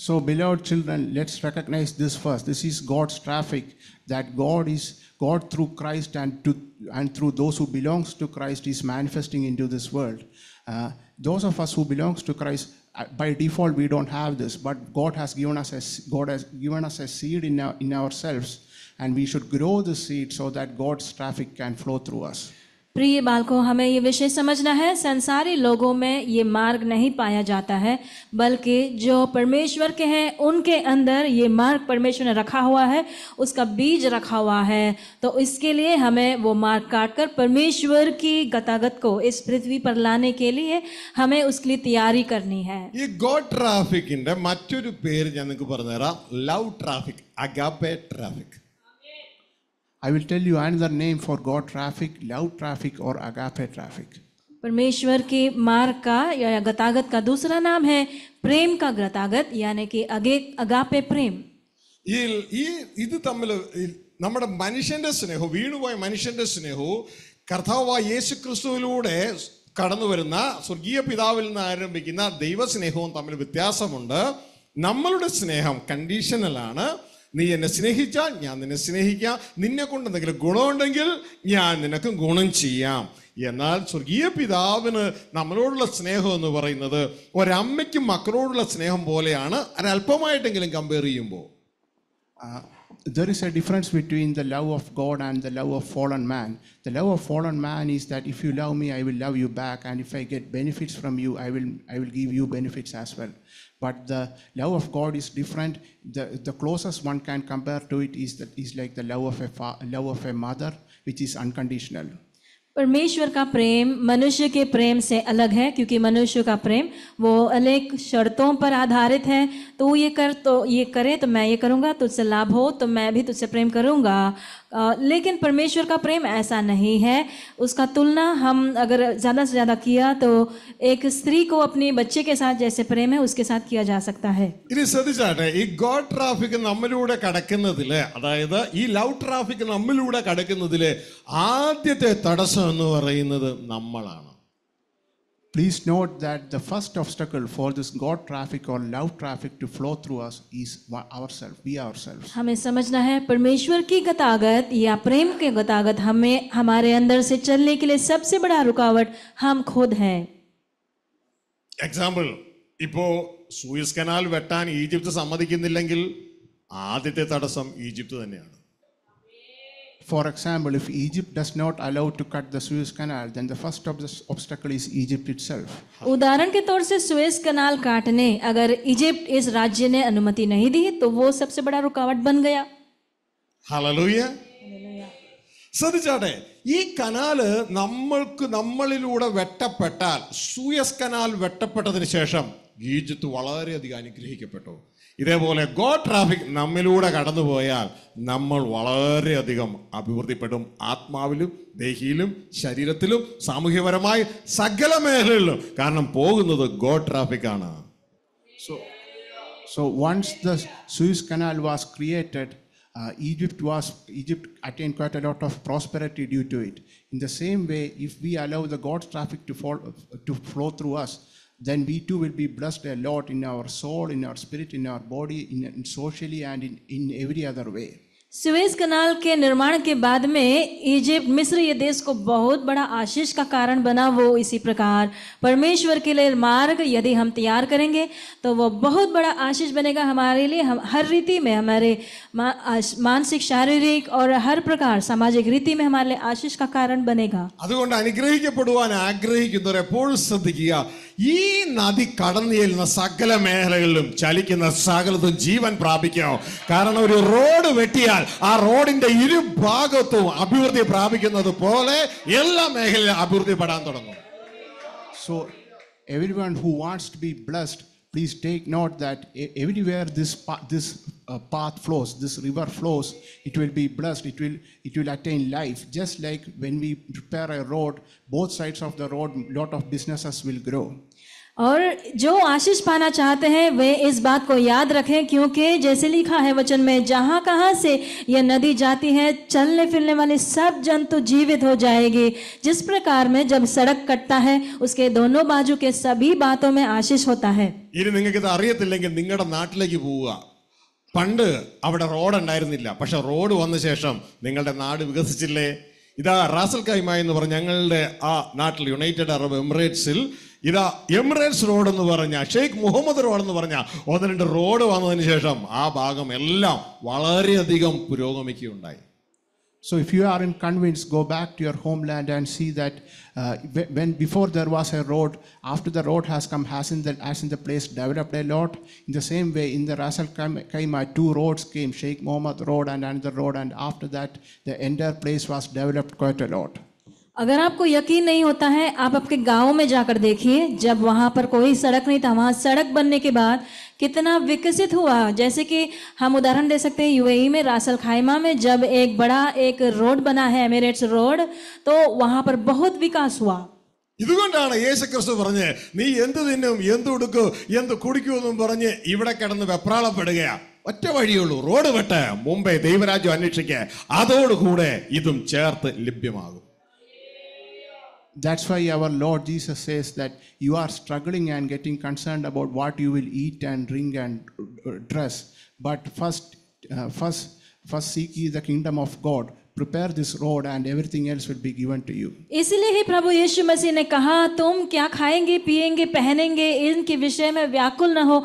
So, beloved children, let's recognize this first. This is God's traffic that God is God through Christ and to and through those who belongs to Christ is manifesting into this world. Uh, those of us who belongs to Christ, uh, by default, we don't have this, but God has given us a, God has given us a seed in our, in ourselves, and we should grow the seed so that God's traffic can flow through us. प्रिय बालकों हमें ये विषय समझना है संसारी लोगों में ये मार्ग नहीं पाया जाता है बल्कि जो परमेश्वर के हैं उनके अंदर ये मार्ग परमेश्वर ने रखा हुआ है उसका बीज रखा हुआ है तो इसके लिए हमें वो मार्ग काट कर परमेश्वर की गतागत को इस पृथ्वी पर लाने के लिए हमें उसके लिए तैयारी करनी है ये गॉड ट्राफिक മറ്റൊരു लव ट्राफिक നിങ്ങൾക്ക് പറഞ്ഞുതരാം I will tell you another name for God traffic, love traffic, or agape traffic. परमेश्वर के मार्ग का या गतागत का दूसरा नाम है प्रेम का गतागत यानी कि अगे अगापे प्रेम ഈ ഈ ഇത് തമ്മിൽ നമ്മുടെ മനുഷ്യന്റെ സ്നേഹവും വീണുപോയ മനുഷ്യന്റെ സ്നേഹവും കർത്താവായ യേശു ക്രിസ്തുവിലൂടെ കടന്നു വരുന്ന സ്വർഗീയ പിതാവിൽ നിന്ന് ആരംഭിക്കുന്ന ദൈവസ്നേഹവും തമ്മിൽ വ്യത്യാസമുണ്ട് നമ്മളുടെ സ്നേഹം കണ്ടീഷണലാണ് ആണ് നീ എന്നെ സ്നേഹിച്ചാൽ ഞാൻ നിന്നെ സ്നേഹിക്കാം നിന്നെ കൊണ്ട് എന്തെങ്കിലും ഗുണമുണ്ടെങ്കിൽ ഞാൻ നിനക്ക് ഗുണം ചെയ്യാം എന്നാൽ സ്വർഗീയ പിതാവിന് നമ്മളോടുള്ള സ്നേഹം എന്ന് പറയുന്നത് ഒരമ്മയ്ക്ക് മക്കളോടുള്ള സ്നേഹം പോലെയാണ് ഒരല്പമായിട്ടെങ്കിലും കമ്പയർ ചെയ്യുമ്പോൾ there is a difference between the love of God and the love of fallen man. The love of fallen man is that if you love me, I will love you back, and if I get benefits from you, I will I will give you benefits as well. but the love of God is different. The, the closest one can compare to it is that is like the love of a love of a mother, which is unconditional. परमेश्वर का प्रेम मनुष्य के प्रेम से अलग है क्योंकि मनुष्य का प्रेम वो अनेक शर्तों पर आधारित है तो ये कर तो ये करे तो मैं ये करूँगा तुझसे लाभ हो तो मैं भी तुझसे प्रेम करूँगा लेकिन परमेश्वर का प्रेम ऐसा नहीं है उसका तुलना हम अगर ज़्यादा से ज़्यादा किया तो एक स्त्री को अपने बच्चे के साथ जैसे प्रेम है उसके साथ किया जा सकता है आद्य तटसम Please note that the first obstacle for this God traffic or love traffic to flow through us is ourselves, we ourselves. हमें समझना है परमेश्वर की गतागत या प्रेम के गतागत हमें हमारे अंदर से चलने के लिए सबसे बड़ा रुकावट हम खुद हैं. Example, ഇപ്പോ സൂയസ് കനാൽ വെട്ടാൻ ഈജിപ്ത് സമ്മതിക്കുന്നില്ലെങ്കിൽ ആദ്യത്തെ തടസ്സം ഈജിപ്ത് തന്നെയാണ്. For example, if Egypt does not allow to cut the Suez Canal, then the first obstacle is Egypt itself. उदाहरण के तौर से सुएज कनाल काटने अगर इजिप्ट इस राज्य ने अनुमति नहीं दी तो वो सबसे बड़ा रुकावट बन गया ഹലലൂയ ശ്രദ്ധിച്ചാട്ടെ ഈ കനാല് നമ്മൾക്ക് നമ്മളിലൂടെ വെട്ടപ്പെട്ടാൽ സൂയസ് കനാൽ വെട്ടപ്പെട്ടതിന് ശേഷം ഈജിപ്ത് വളരെയധികം അനുഗ്രഹിക്കപ്പെട്ടു ഇതേപോലെ ഗോ ട്രാഫിക് നമ്മിലൂടെ കടന്നു പോയാൽ നമ്മൾ വളരെയധികം അഭിവൃദ്ധിപ്പെടും ആത്മാവിലും ദേഹിയിലും ശരീരത്തിലും സാമൂഹ്യപരമായി സകല മേഖലകളിലും കാരണം പോകുന്നത് ഗോ ട്രാഫിക് ആണ് so so once the Suez Canal was created Egypt was Egypt attained quite a lot of prosperity due to it in the same same way, if we allow the traffic traffic flow to to flow through us, then we too will be blessed a lot in our soul, in our spirit, in our body, in, in socially and in, in every other way. Suez Canal के निर्माण के बाद में Egypt मिस्र ये देश को बहुत बड़ा आशीष का कारण बना वो इसी प्रकार परमेश्वर के लिए मार्ग यदि हम तैयार करेंगे तो वो बहुत बड़ा आशीष बनेगा हमारे लिए हम हर रीति में हमारे मानसिक शारीरिक और हर प्रकार सामाजिक रीति में हमारे लिए आशीष का कारण बनेगा अनुग्रह के അതുകൊണ്ട് അനുഗ്രഹിക്കപ്പെടുവാൻ ആഗ്രഹിക്കുന്നവർ എപ്പോഴും ശ്രദ്ധിക്കുക ഈ നദി കടന്നു ചെല്ലുന്ന സകല മേഖലകളിലും ചലിക്കുന്ന സകലതും ജീവൻ പ്രാപിക്കണം കാരണം ഒരു റോഡ് വെട്ടിയാൽ ആ റോഡിന്റെ ഇരു ഭാഗത്തും അഭിവൃദ്ധി പ്രാപിക്കുന്നത് പോലെ എല്ലാ മേഖലയിലും അഭിവൃദ്ധി പെടാൻ തുടങ്ങും so everyone who wants to be blessed please take note that everywhere this path, this uh, path flows, this river flows, it will be blessed. It will it will attain life. Just like when we prepare a road, both sides of the road, lot of businesses will grow. और जो आशीष पाना चाहते हैं वे इस बात को याद रखें क्योंकि जैसे लिखा है वचन में जहां कहाँ से यह नदी जाती है चलने फिरने वाले सब जंतु जीवित हो जाएगी जिस प्रकार में जब सड़क कटता है उसके दोनों बाजू के सभी बातों में आशीष होता है तो പണ്ട് അവിടെ റോഡ് पक्ष रोड वन വന്ന ശേഷം നിങ്ങളുടെ നാട് വികസിച്ചില്ലേ ഇതാ റാസൽ കൈമ എന്ന് പറഞ്ഞ ഞങ്ങളുടെ ഇതാ എമിറേറ്റ്സ് റോഡ് എന്ന് പറഞ്ഞ ഷെയ്ഖ് മുഹമ്മദ് റോഡ് എന്ന് പറഞ്ഞ ഒന്ന് രണ്ട് റോഡ് വന്നതിന് ശേഷം ആ ഭാഗം എല്ലാം വളരെയധികം പുരോഗമിക്കുകയുണ്ടായി So if you are inconvenienced, go back to your homeland and see that uh, when before there was a road, after the road has come, has in the, has in the place developed a lot. In the same way, in the Ras Al Khaimah, two roads came, Sheikh Mohammed Road and another road, and after that, the entire place was developed quite a lot. अगर आपको यकीन नहीं होता है आप आपके गांव में जाकर देखिए जब वहां पर कोई सड़क नहीं था वहां सड़क बनने के बाद कितना विकसित हुआ जैसे कि हम उदाहरण दे सकते हैं यूएई में रासल खाइमा में जब एक बड़ा एक रोड बना है एमिरेट्स रोड तो वहां पर बहुत विकास हुआ ഇതുകൊണ്ടാണ് യേശു ക്രിസ്തു പറഞ്ഞ് നീ എന്ത് തിന്നും എന്ത് എന്ത് പറഞ്ഞ് ഇവിടെ കിടന്ന് വെപ്രാളപ്പെടുകയാ ഒറ്റ വഴിയുള്ളൂ റോഡ് മുംബൈ ദൈവരാജ്യം അന്വേഷിക്കുക അതോടുകൂടെ ഇതും ചേർത്ത് ലഭ്യമാകും That's why our Lord Jesus says that you are struggling and getting concerned about what you will eat and drink and uh, dress. But first, uh, first, first seek ye the kingdom of God prepare this road and everything else will be given to you इसलिए ही प्रभु यीशु मसीह ने कहा तुम क्या खाएंगे पिएंगे पहनेंगे इनके विषय में व्याकुल न हो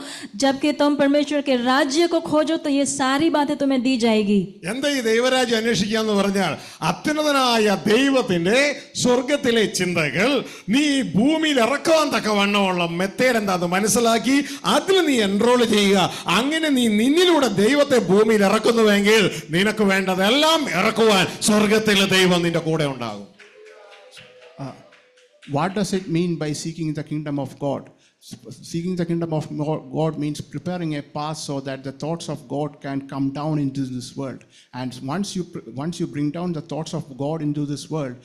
जबकि तुम परमेश्वर के राज्य को खोजो तो ये सारी बातें तुम्हें दी जाएगी എന്താ ഈ ദൈവരാജ്യം അന്വേഷിക്കുക എന്ന് പറഞ്ഞാൽ അത്യുന്നതനായ ദൈവത്തിന്റെ സ്വർഗത്തിലെ ചിന്തകൾ നീ ഭൂമിയിൽ ഇറക്കുവാൻ തക്കവണ്ണമുള്ള മെത്തേഡ് എന്താ അത് മനസ്സിലാക്കി അതിൽ നീ എൻറോൾ ചെയ്യുക അങ്ങനെ നീ നിന്നിലൂടെ ദൈവത്തെ ഭൂമിയിൽ ഇറക്കുന്നുവെങ്കിൽ നിനക്ക് വേണ്ടതെല്ലാം ഇറക്കുവാൻ Uh, what does it mean by seeking the kingdom of God? seeking the kingdom of God means preparing a path so that the thoughts of God can come down into this world. And once you once you bring down the thoughts of God into this world,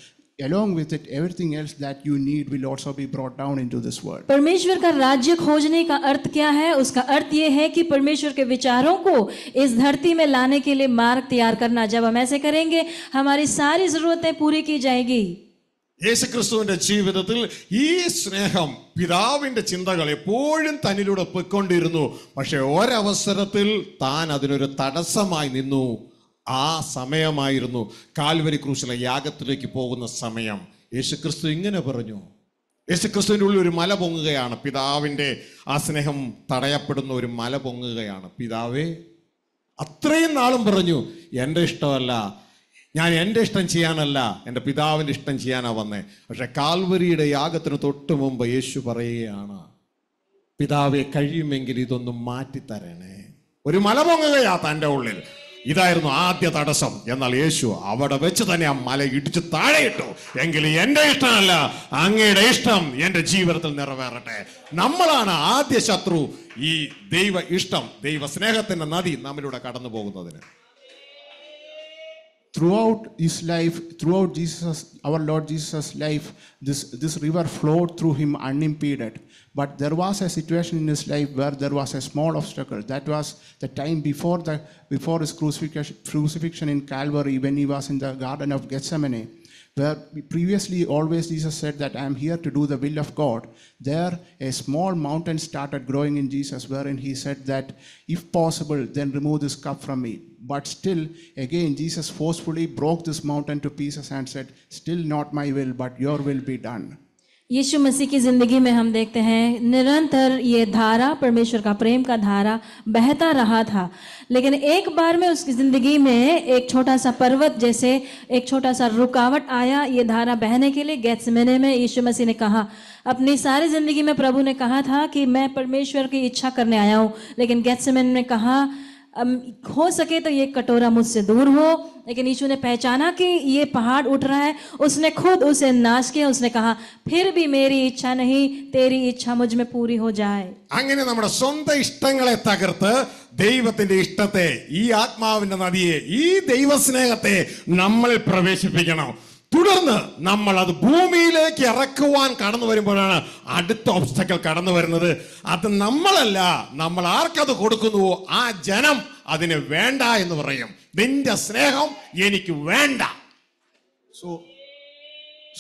along with it everything else that you need will also be brought down into this world परमेश्वर का राज्य खोजने का अर्थ क्या है उसका अर्थ ये है कि परमेश्वर के विचारों को इस धरती में लाने के लिए मार्ग तैयार करना जब हम ऐसे करेंगे हमारी सारी जरूरतें पूरी की जाएगी യേശുക്രിസ്തുവിന്റെ ജീവിതത്തിൽ ഈ സ്നേഹം പിതാവിന്റെ ചിന്തകൾ എപ്പോഴും തന്നിലൂടെ പൊയ്ക്കൊണ്ടിരുന്നു പക്ഷെ ഒരവസരത്തിൽ താൻ അതിനൊരു തടസ്സമായി നിന്നു ആ സമയമായിരുന്നു കാൽവരി ക്രൂശിലെ യാഗത്തിലേക്ക് പോകുന്ന സമയം യേശുക്രിസ്തു ഇങ്ങനെ പറഞ്ഞു യേശുക്രിസ്തുവിൻ്റെ ഉള്ളിൽ ഒരു മല പൊങ്ങുകയാണ് പിതാവിൻ്റെ ആ സ്നേഹം തടയപ്പെടുന്ന ഒരു മല പൊങ്ങുകയാണ് പിതാവേ അത്രയും നാളും പറഞ്ഞു എൻ്റെ ഇഷ്ടമല്ല ഞാൻ എൻ്റെ ഇഷ്ടം ചെയ്യാനല്ല എൻ്റെ പിതാവിൻ്റെ ഇഷ്ടം ചെയ്യാനാണ് വന്നേ പക്ഷെ കാൽവരിയുടെ യാഗത്തിന് തൊട്ട് മുമ്പ് യേശു പറയുകയാണ് പിതാവെ കഴിയുമെങ്കിൽ ഇതൊന്നും മാറ്റിത്തരണേ ഒരു മല പൊങ്ങുകയാ തൻ്റെ ഉള്ളിൽ ഇതായിരുന്നു ആദ്യ തടസ്സം എന്നാൽ യേശു അവിടെ വെച്ച് തന്നെ ആ മല ഇടിച്ച് താഴെയിട്ടു എങ്കിൽ എന്റെ ഇഷ്ടമല്ല അങ്ങയുടെ ഇഷ്ടം എന്റെ ജീവിതത്തിൽ നിറവേറട്ടെ നമ്മളാണ് ആദ്യ ശത്രു ഈ ദൈവ ഇഷ്ടം ദൈവ സ്നേഹത്തിന്റെ നദി നമ്മിലൂടെ കടന്നു പോകുന്നതിന് throughout his life, throughout Jesus, our Lord Jesus' life, this, this river flowed through him unimpeded. But there was a situation in his life where there was a small obstacle. That was the time before, the, before his crucifixion, crucifixion in Calvary when he was in the Garden of Gethsemane. Where previously always Jesus said that I am here to do the will of God. There a small mountain started growing in Jesus wherein he said that if possible then remove this cup from me But still, again, Jesus forcefully broke this mountain to pieces and said, Still not my will, but your will be done. यीशु मसीह की ज़िंदगी में हम देखते हैं निरंतर ये धारा परमेश्वर का प्रेम का धारा बहता रहा था लेकिन एक बार में उसकी ज़िंदगी में एक छोटा सा पर्वत जैसे एक छोटा सा रुकावट आया ये धारा बहने के लिए गैतसमने में यीशु मसीह ने कहा अपनी सारी ज़िंदगी में प्रभु ने कहा था कि मैं परमेश्वर की इच्छा करने आया हूँ लेकिन गैतसमन ने कहा ಹೋಸಕೇ ತೋ ಯೇ ಕಟೋರಾ ಮುಸ್ಸೆ ದೂರ್ ಹೋ ಲೇಕಿ ನೀಚು نے ಪಹಚಾನಾ ಕೇ ಯೇ ಪಹಾಡ್ ಉಟ್ ರಹಾ ಹೈ ಉಸ್ನೆ ಖುದ್ ಉಸೆ ನಾಶ್ ಕಿಯಾ ಉಸ್ನೆ કહಾ ಫೇರ್ ಭಿ ಮೇರಿ ಇಚ್ಛಾ ನಹೀ ತೇರಿ ಇಚ್ಛಾ ಮುಜ್ ಮೇ ಪೂರಿ ಹೋ ಜಾಯೇ ಅಂಗನೇ ನಮಡ ಸಂತ ಇಷ್ಟಂಗಲೇ ತಗರ್ತ ದೈವತೇನ ಇಷ್ಟತೆ ಈ ಆತ್ಮಾವಿನ ನದಿಯೇ ಈ ದೈವಸ್ನೇಹತೆ ನಮಳ್ ಪ್ರವೇಶಿಪಿಕಣೋ തുടർന്ന് നമ്മൾ അത് ഭൂമിയിലേക്ക് ഇറക്കുവാൻ കടന്നു വരുമ്പോഴാണ് അടുത്ത ഒബ്സ്റ്റക്കൾ കടന്നു വരുന്നത് അത് നമ്മളല്ല നമ്മൾ ആർക്കത് കൊടുക്കുന്നുവോ ആ ജനം അതിന് വേണ്ട എന്ന് പറയും നിന്റെ സ്നേഹം എനിക്ക് വേണ്ട so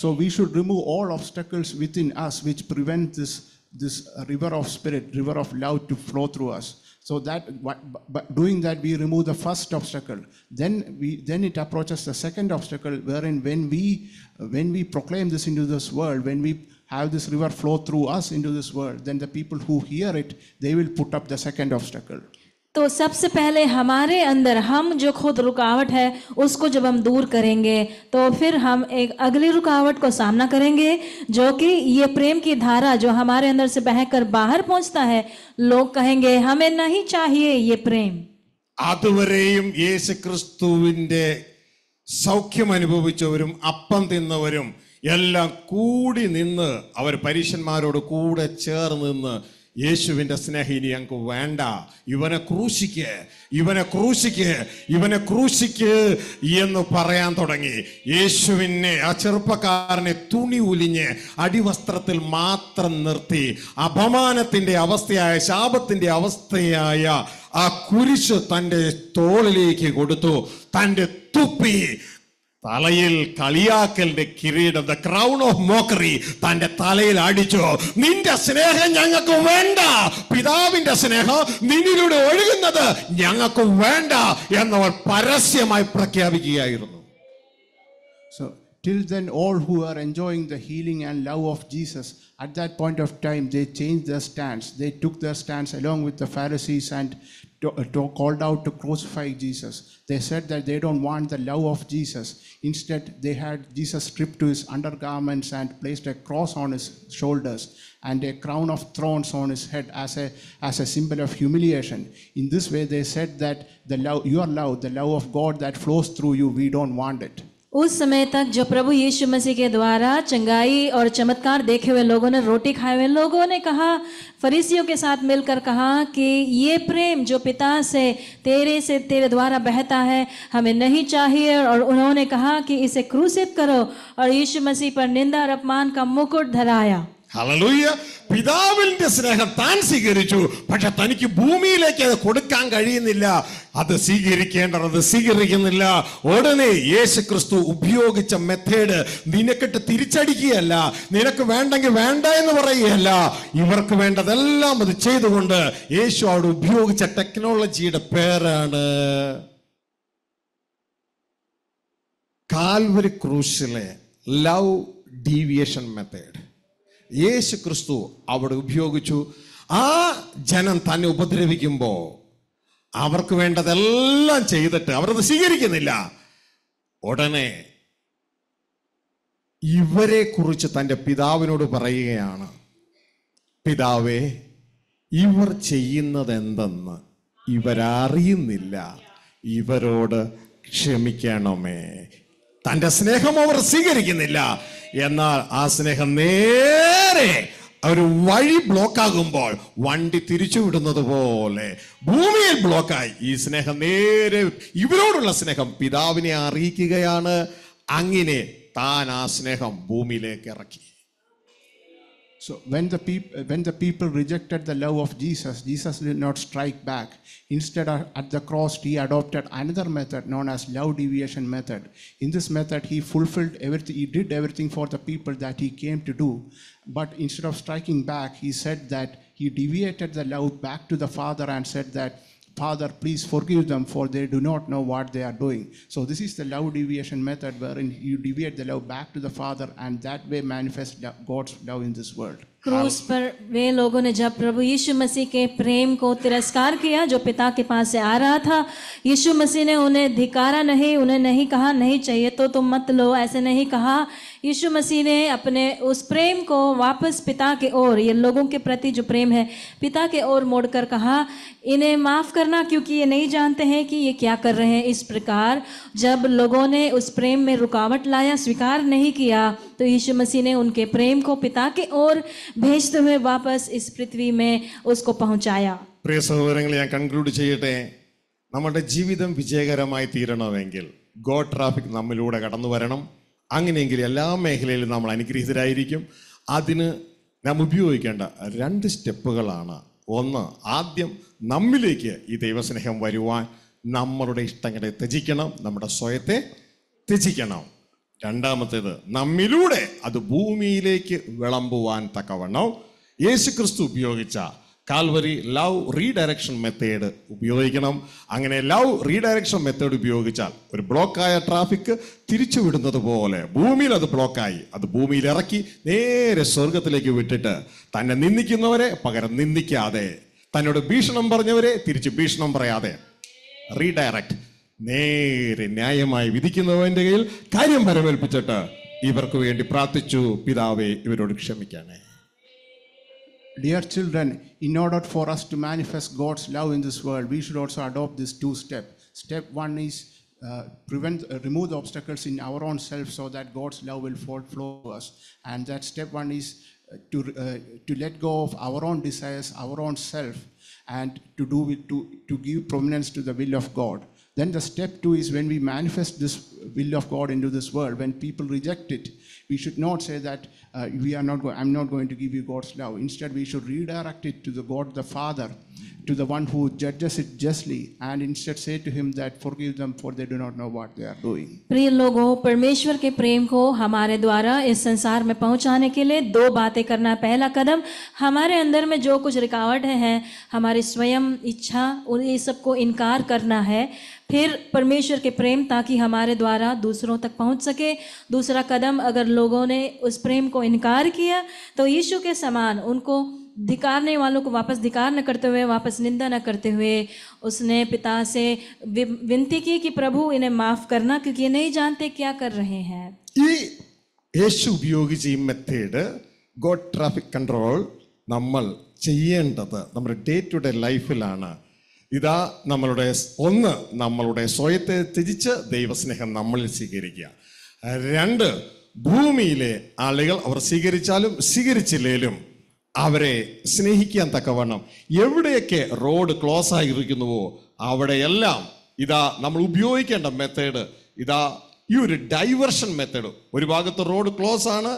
so we should remove all obstacles within us which prevent this this river of spirit river of love to flow through us So that but doing that, we remove the first obstacle. Then we then it approaches the second obstacle, wherein when we when we proclaim this into this world, when we have this river flow through us into this world, then the people who hear it, they will put up the second obstacle. तो सबसे पहले हमारे अंदर हम जो खुद रुकावट है उसको जब हम दूर करेंगे तो फिर हम एक अगली रुकावट को सामना करेंगे जो कि ये प्रेम की धारा जो हमारे अंदर से बहकर बाहर पहुंचता है लोग कहेंगे हमें नहीं चाहिए ये प्रेम അതുവരെയും യേശു ക്രിസ്തുവിൻ്റെ സൗഖ്യം അനുഭവിച്ചവരും അപ്പം തിന്നവരും എല്ലാം കൂടി നിന്ന് അവർ കൂടെ ചേർന്ന് നിന്ന് യേശുവിൻ്റെ സ്നേഹിനി ഞങ്ങൾക്ക് വേണ്ട ഇവനെ ക്രൂശിക്ക് ഇവനെ ക്രൂശിക്ക് ഇവനെ ക്രൂശിക്ക് എന്ന് പറയാൻ തുടങ്ങി യേശുവിനെ ആ ചെറുപ്പക്കാരനെ തുണി ഉലിഞ്ഞ് അടിവസ്ത്രത്തിൽ മാത്രം നിർത്തി അപമാനത്തിൻ്റെ അവസ്ഥയായ ശാപത്തിൻ്റെ അവസ്ഥയായ ആ കുരിശ് തൻ്റെ തോളിലേക്ക് കൊടുത്തു തൻ്റെ തുപ്പി തലയിൽ കളിയാക്കലിന്റെ കിരീടം ദ ക്രൗൺ ഓഫ് മോക്കറി തന്റെ തലയിൽ അടിച്ചു നിന്റെ സ്നേഹം ഞങ്ങൾക്ക് വേണ്ട പിതാവിന്റെ സ്നേഹം നിന്നിലൂടെ ഒഴുകുന്നത് ഞങ്ങൾക്ക് വേണ്ട എന്നവർ പരസ്യമായി പ്രഖ്യാപിക്കുകയായിരുന്നു So, till then, all who are enjoying the healing and love of Jesus, at that point of time, they changed their stance. They took their stance along with the Pharisees and uh, called out to crucify Jesus. They said that they don't want the love of Jesus. Instead, they had Jesus stripped to his undergarments and placed a cross on his shoulders and a crown of thorns on his head as a, as a symbol of humiliation. In this way, they said that the love, your love, the love of God that flows through you, we don't want it. उस समय तक जो प्रभु यीशु मसीह के द्वारा चंगाई और चमत्कार देखे हुए लोगों ने रोटी खाए हुए लोगों ने कहा फरीसियों के साथ मिलकर कहा कि ये प्रेम जो पिता से तेरे से तेरे द्वारा बहता है हमें नहीं चाहिए और उन्होंने कहा कि इसे क्रूसित करो और यीशु मसीह पर निंदा और अपमान का मुकुट धराया ഹലലൂയ്യ പിതാവിന്റെ സ്നേഹം താൻ സ്വീകരിച്ചു പക്ഷെ തനിക്ക് ഭൂമിയിലേക്ക് അത് കൊടുക്കാൻ കഴിയുന്നില്ല അത് സ്വീകരിക്കേണ്ടത് അത് സ്വീകരിക്കുന്നില്ല ഉടനെ യേശു ക്രിസ്തു ഉപയോഗിച്ച മെത്തേഡ് നിനക്കിട്ട് തിരിച്ചടിക്കുകയല്ല നിനക്ക് വേണ്ടെങ്കിൽ വേണ്ട എന്ന് പറയുകയല്ല ഇവർക്ക് വേണ്ടതെല്ലാം അത് ചെയ്തുകൊണ്ട് യേശു അവിടെ ഉപയോഗിച്ച ടെക്നോളജിയുടെ പേരാണ് കാൽവരി ക്രൂശിലെ ലവ് ഡീവിയേഷൻ മെത്തേഡ് യേശു ക്രിസ്തു അവിടെ ഉപയോഗിച്ചു ആ ജനം തന്നെ ഉപദ്രവിക്കുമ്പോൾ അവർക്ക് വേണ്ടതെല്ലാം ചെയ്തിട്ട് അവരത് സ്വീകരിക്കുന്നില്ല ഉടനെ ഇവരെ കുറിച്ച് തൻ്റെ പിതാവിനോട് പറയുകയാണ് പിതാവേ ഇവർ ചെയ്യുന്നത് എന്തെന്ന് ഇവരറിയുന്നില്ല ഇവരോട് ക്ഷമിക്കണമേ തൻ്റെ സ്നേഹം അവർ സ്വീകരിക്കുന്നില്ല എന്നാൽ ആ സ്നേഹം നേരെ ഒരു വഴി ബ്ലോക്കാകുമ്പോൾ വണ്ടി തിരിച്ചു വിടുന്നത് പോലെ ഭൂമിയിൽ ബ്ലോക്കായി ഈ സ്നേഹം നേരെ ഇവരോടുള്ള സ്നേഹം പിതാവിനെ അറിയിക്കുകയാണ് അങ്ങനെ താൻ ആ സ്നേഹം ഭൂമിയിലേക്ക് ഇറക്കി So when the, peop- when the people rejected the love of Jesus, Jesus did not strike back. Instead, uh, at the cross, he adopted another method known as love deviation method. In this method, he fulfilled everything, he did everything for the people that he came to do. But instead of striking back, he said that he deviated the love back to the Father and said that Father, please forgive them, for they do not know what they are doing. So this is the love deviation method wherein you deviate the love back to the Father and that way manifest God's love in this world. क्रूस पर वे लोगों ने जब प्रभु यीशु मसीह के प्रेम को तिरस्कार किया जो पिता के पास से आ रहा था यीशु मसीह ने उन्हें धिकारा नहीं उन्हें नहीं कहा नहीं चाहिए तो तुम मत लो ऐसे नहीं कहा यीशु मसीह ने अपने उस प्रेम को वापस पिता के ओर ये लोगों के प्रति जो प्रेम है पिता के ओर मोड़कर कहा इन्हें माफ़ करना क्योंकि ये नहीं जानते हैं कि ये क्या कर रहे हैं इस प्रकार जब लोगों ने उस प्रेम में रुकावट लाया स्वीकार नहीं किया तो यीशु मसीह ने उनके प्रेम को पिता के ओर भेजते हुए वापस इस पृथ्वी में उसको पहुँचाया പ്രിയ സഹോദരങ്ങളെ ഞാൻ കൺക്ലൂഡ് ചെയ്യട്ടെ നമ്മുടെ ജീവിതം വിജയകരമായി തീരണമെങ്കിൽ ഗോഡ് ട്രാഫിക് നമ്മിലൂടെ അങ്ങനെയെങ്കിൽ എല്ലാ മേഖലയിലും നമ്മൾ അനുഗ്രഹിതരായിരിക്കും അതിന് നാം ഉപയോഗിക്കേണ്ട രണ്ട് സ്റ്റെപ്പുകളാണ് ഒന്ന് ആദ്യം നമ്മിലേക്ക് ഈ ദൈവസ്നേഹം വരുവാൻ നമ്മളുടെ ഇഷ്ടങ്ങളെ ത്യജിക്കണം നമ്മുടെ സ്വയത്തെ ത്യജിക്കണം രണ്ടാമത്തേത് നമ്മിലൂടെ അത് ഭൂമിയിലേക്ക് വിളമ്പുവാൻ തക്കവണ്ണം യേശു ഉപയോഗിച്ച കാൽവരി ലവ് റീഡയറക്ഷൻ മെത്തേഡ് ഉപയോഗിക്കണം അങ്ങനെ ലവ് റീഡയറക്ഷൻ മെത്തേഡ് ഉപയോഗിച്ചാൽ ഒരു ബ്ലോക്കായ ട്രാഫിക് തിരിച്ചുവിടുന്നത് പോലെ ഭൂമിയിൽ അത് ബ്ലോക്കായി അത് ഭൂമിയിൽ ഇറക്കി നേരെ സ്വർഗത്തിലേക്ക് വിട്ടിട്ട് തന്നെ നിന്ദിക്കുന്നവരെ പകരം നിന്ദിക്കാതെ തന്നോട് ഭീഷണം പറഞ്ഞവരെ തിരിച്ച് ഭീഷണം പറയാതെ റീഡയറക്റ്റ് നേരെ ന്യായമായി വിധിക്കുന്നവൻ്റെ കയ്യിൽ കാര്യം പരമേൽപ്പിച്ചിട്ട് ഇവർക്ക് വേണ്ടി പ്രാർത്ഥിച്ചു പിതാവെ ഇവരോട് ക്ഷമിക്കാനേ Dear children, in order for us to manifest God's love in this world, we should also adopt this two step. Step one is uh, prevent, uh, remove the obstacles in our own self so that God's love will fall, flow to us. And that step one is uh, to, uh, to let go of our own desires, our own self, and to do with, to, to give prominence to the will of God. Then the step two is when we manifest this will of God into this world, when people reject it, we should not say that uh, we are not going, I'm not going to give you God's love. Instead, we should redirect it to the God the Father, to the one who judges it justly, and instead say to him that forgive them for they do not know what they are doing. प्रिय लोगों, परमेश्वर के प्रेम को हमारे द्वारा इस संसार में पहुंचाने के लिए दो बातें करना पहला कदम हमारे अंदर में जो कुछ रुकावटें हैं हमारी स्वयं इच्छा उन ये सबको इनकार करना है फिर परमेश्वर के प्रेम ताकि हमारे द्वारा दूसरों तक पहुंच सके दूसरा कदम अगर लोगों ने उस प्रेम को इनकार किया तो यीशु के समान उनको धिकारने वालों को वापस धिकार न करते हुए वापस निंदा न करते हुए उसने पिता से विनती की कि प्रभु इन्हें माफ करना क्योंकि ये नहीं जानते क्या कर रहे हैं യേശു ഉപയോഗിച്ച ഈ മെത്തേഡ് ഗോഡ് ട്രാഫിക് കൺട്രോൾ നമ്മൾ ചെയ്യേണ്ടത് നമ്മുടെ ഡേ ടു ഡേ ലൈഫിലാണ് ഇതാ നമ്മളുടെ ഒന്ന് നമ്മളുടെ സ്വയത്തെ തിരിച്ച് ദൈവസ്നേഹം നമ്മളിൽ സ്വീകരിക്കുക രണ്ട് ഭൂമിയിലെ ആളുകൾ അവർ സ്വീകരിച്ചാലും സ്വീകരിച്ചില്ലേലും അവരെ സ്നേഹിക്കാൻ തക്കവണ്ണം എവിടെയൊക്കെ റോഡ് ക്ലോസ് ആയിരിക്കുന്നുവോ അവിടെയെല്ലാം ഇതാ നമ്മൾ ഉപയോഗിക്കേണ്ട മെത്തേഡ് ഇതാ ഈ ഒരു ഡൈവേർഷൻ മെത്തേഡ് ഒരു ഭാഗത്ത് റോഡ് ക്ലോസ് ആണ്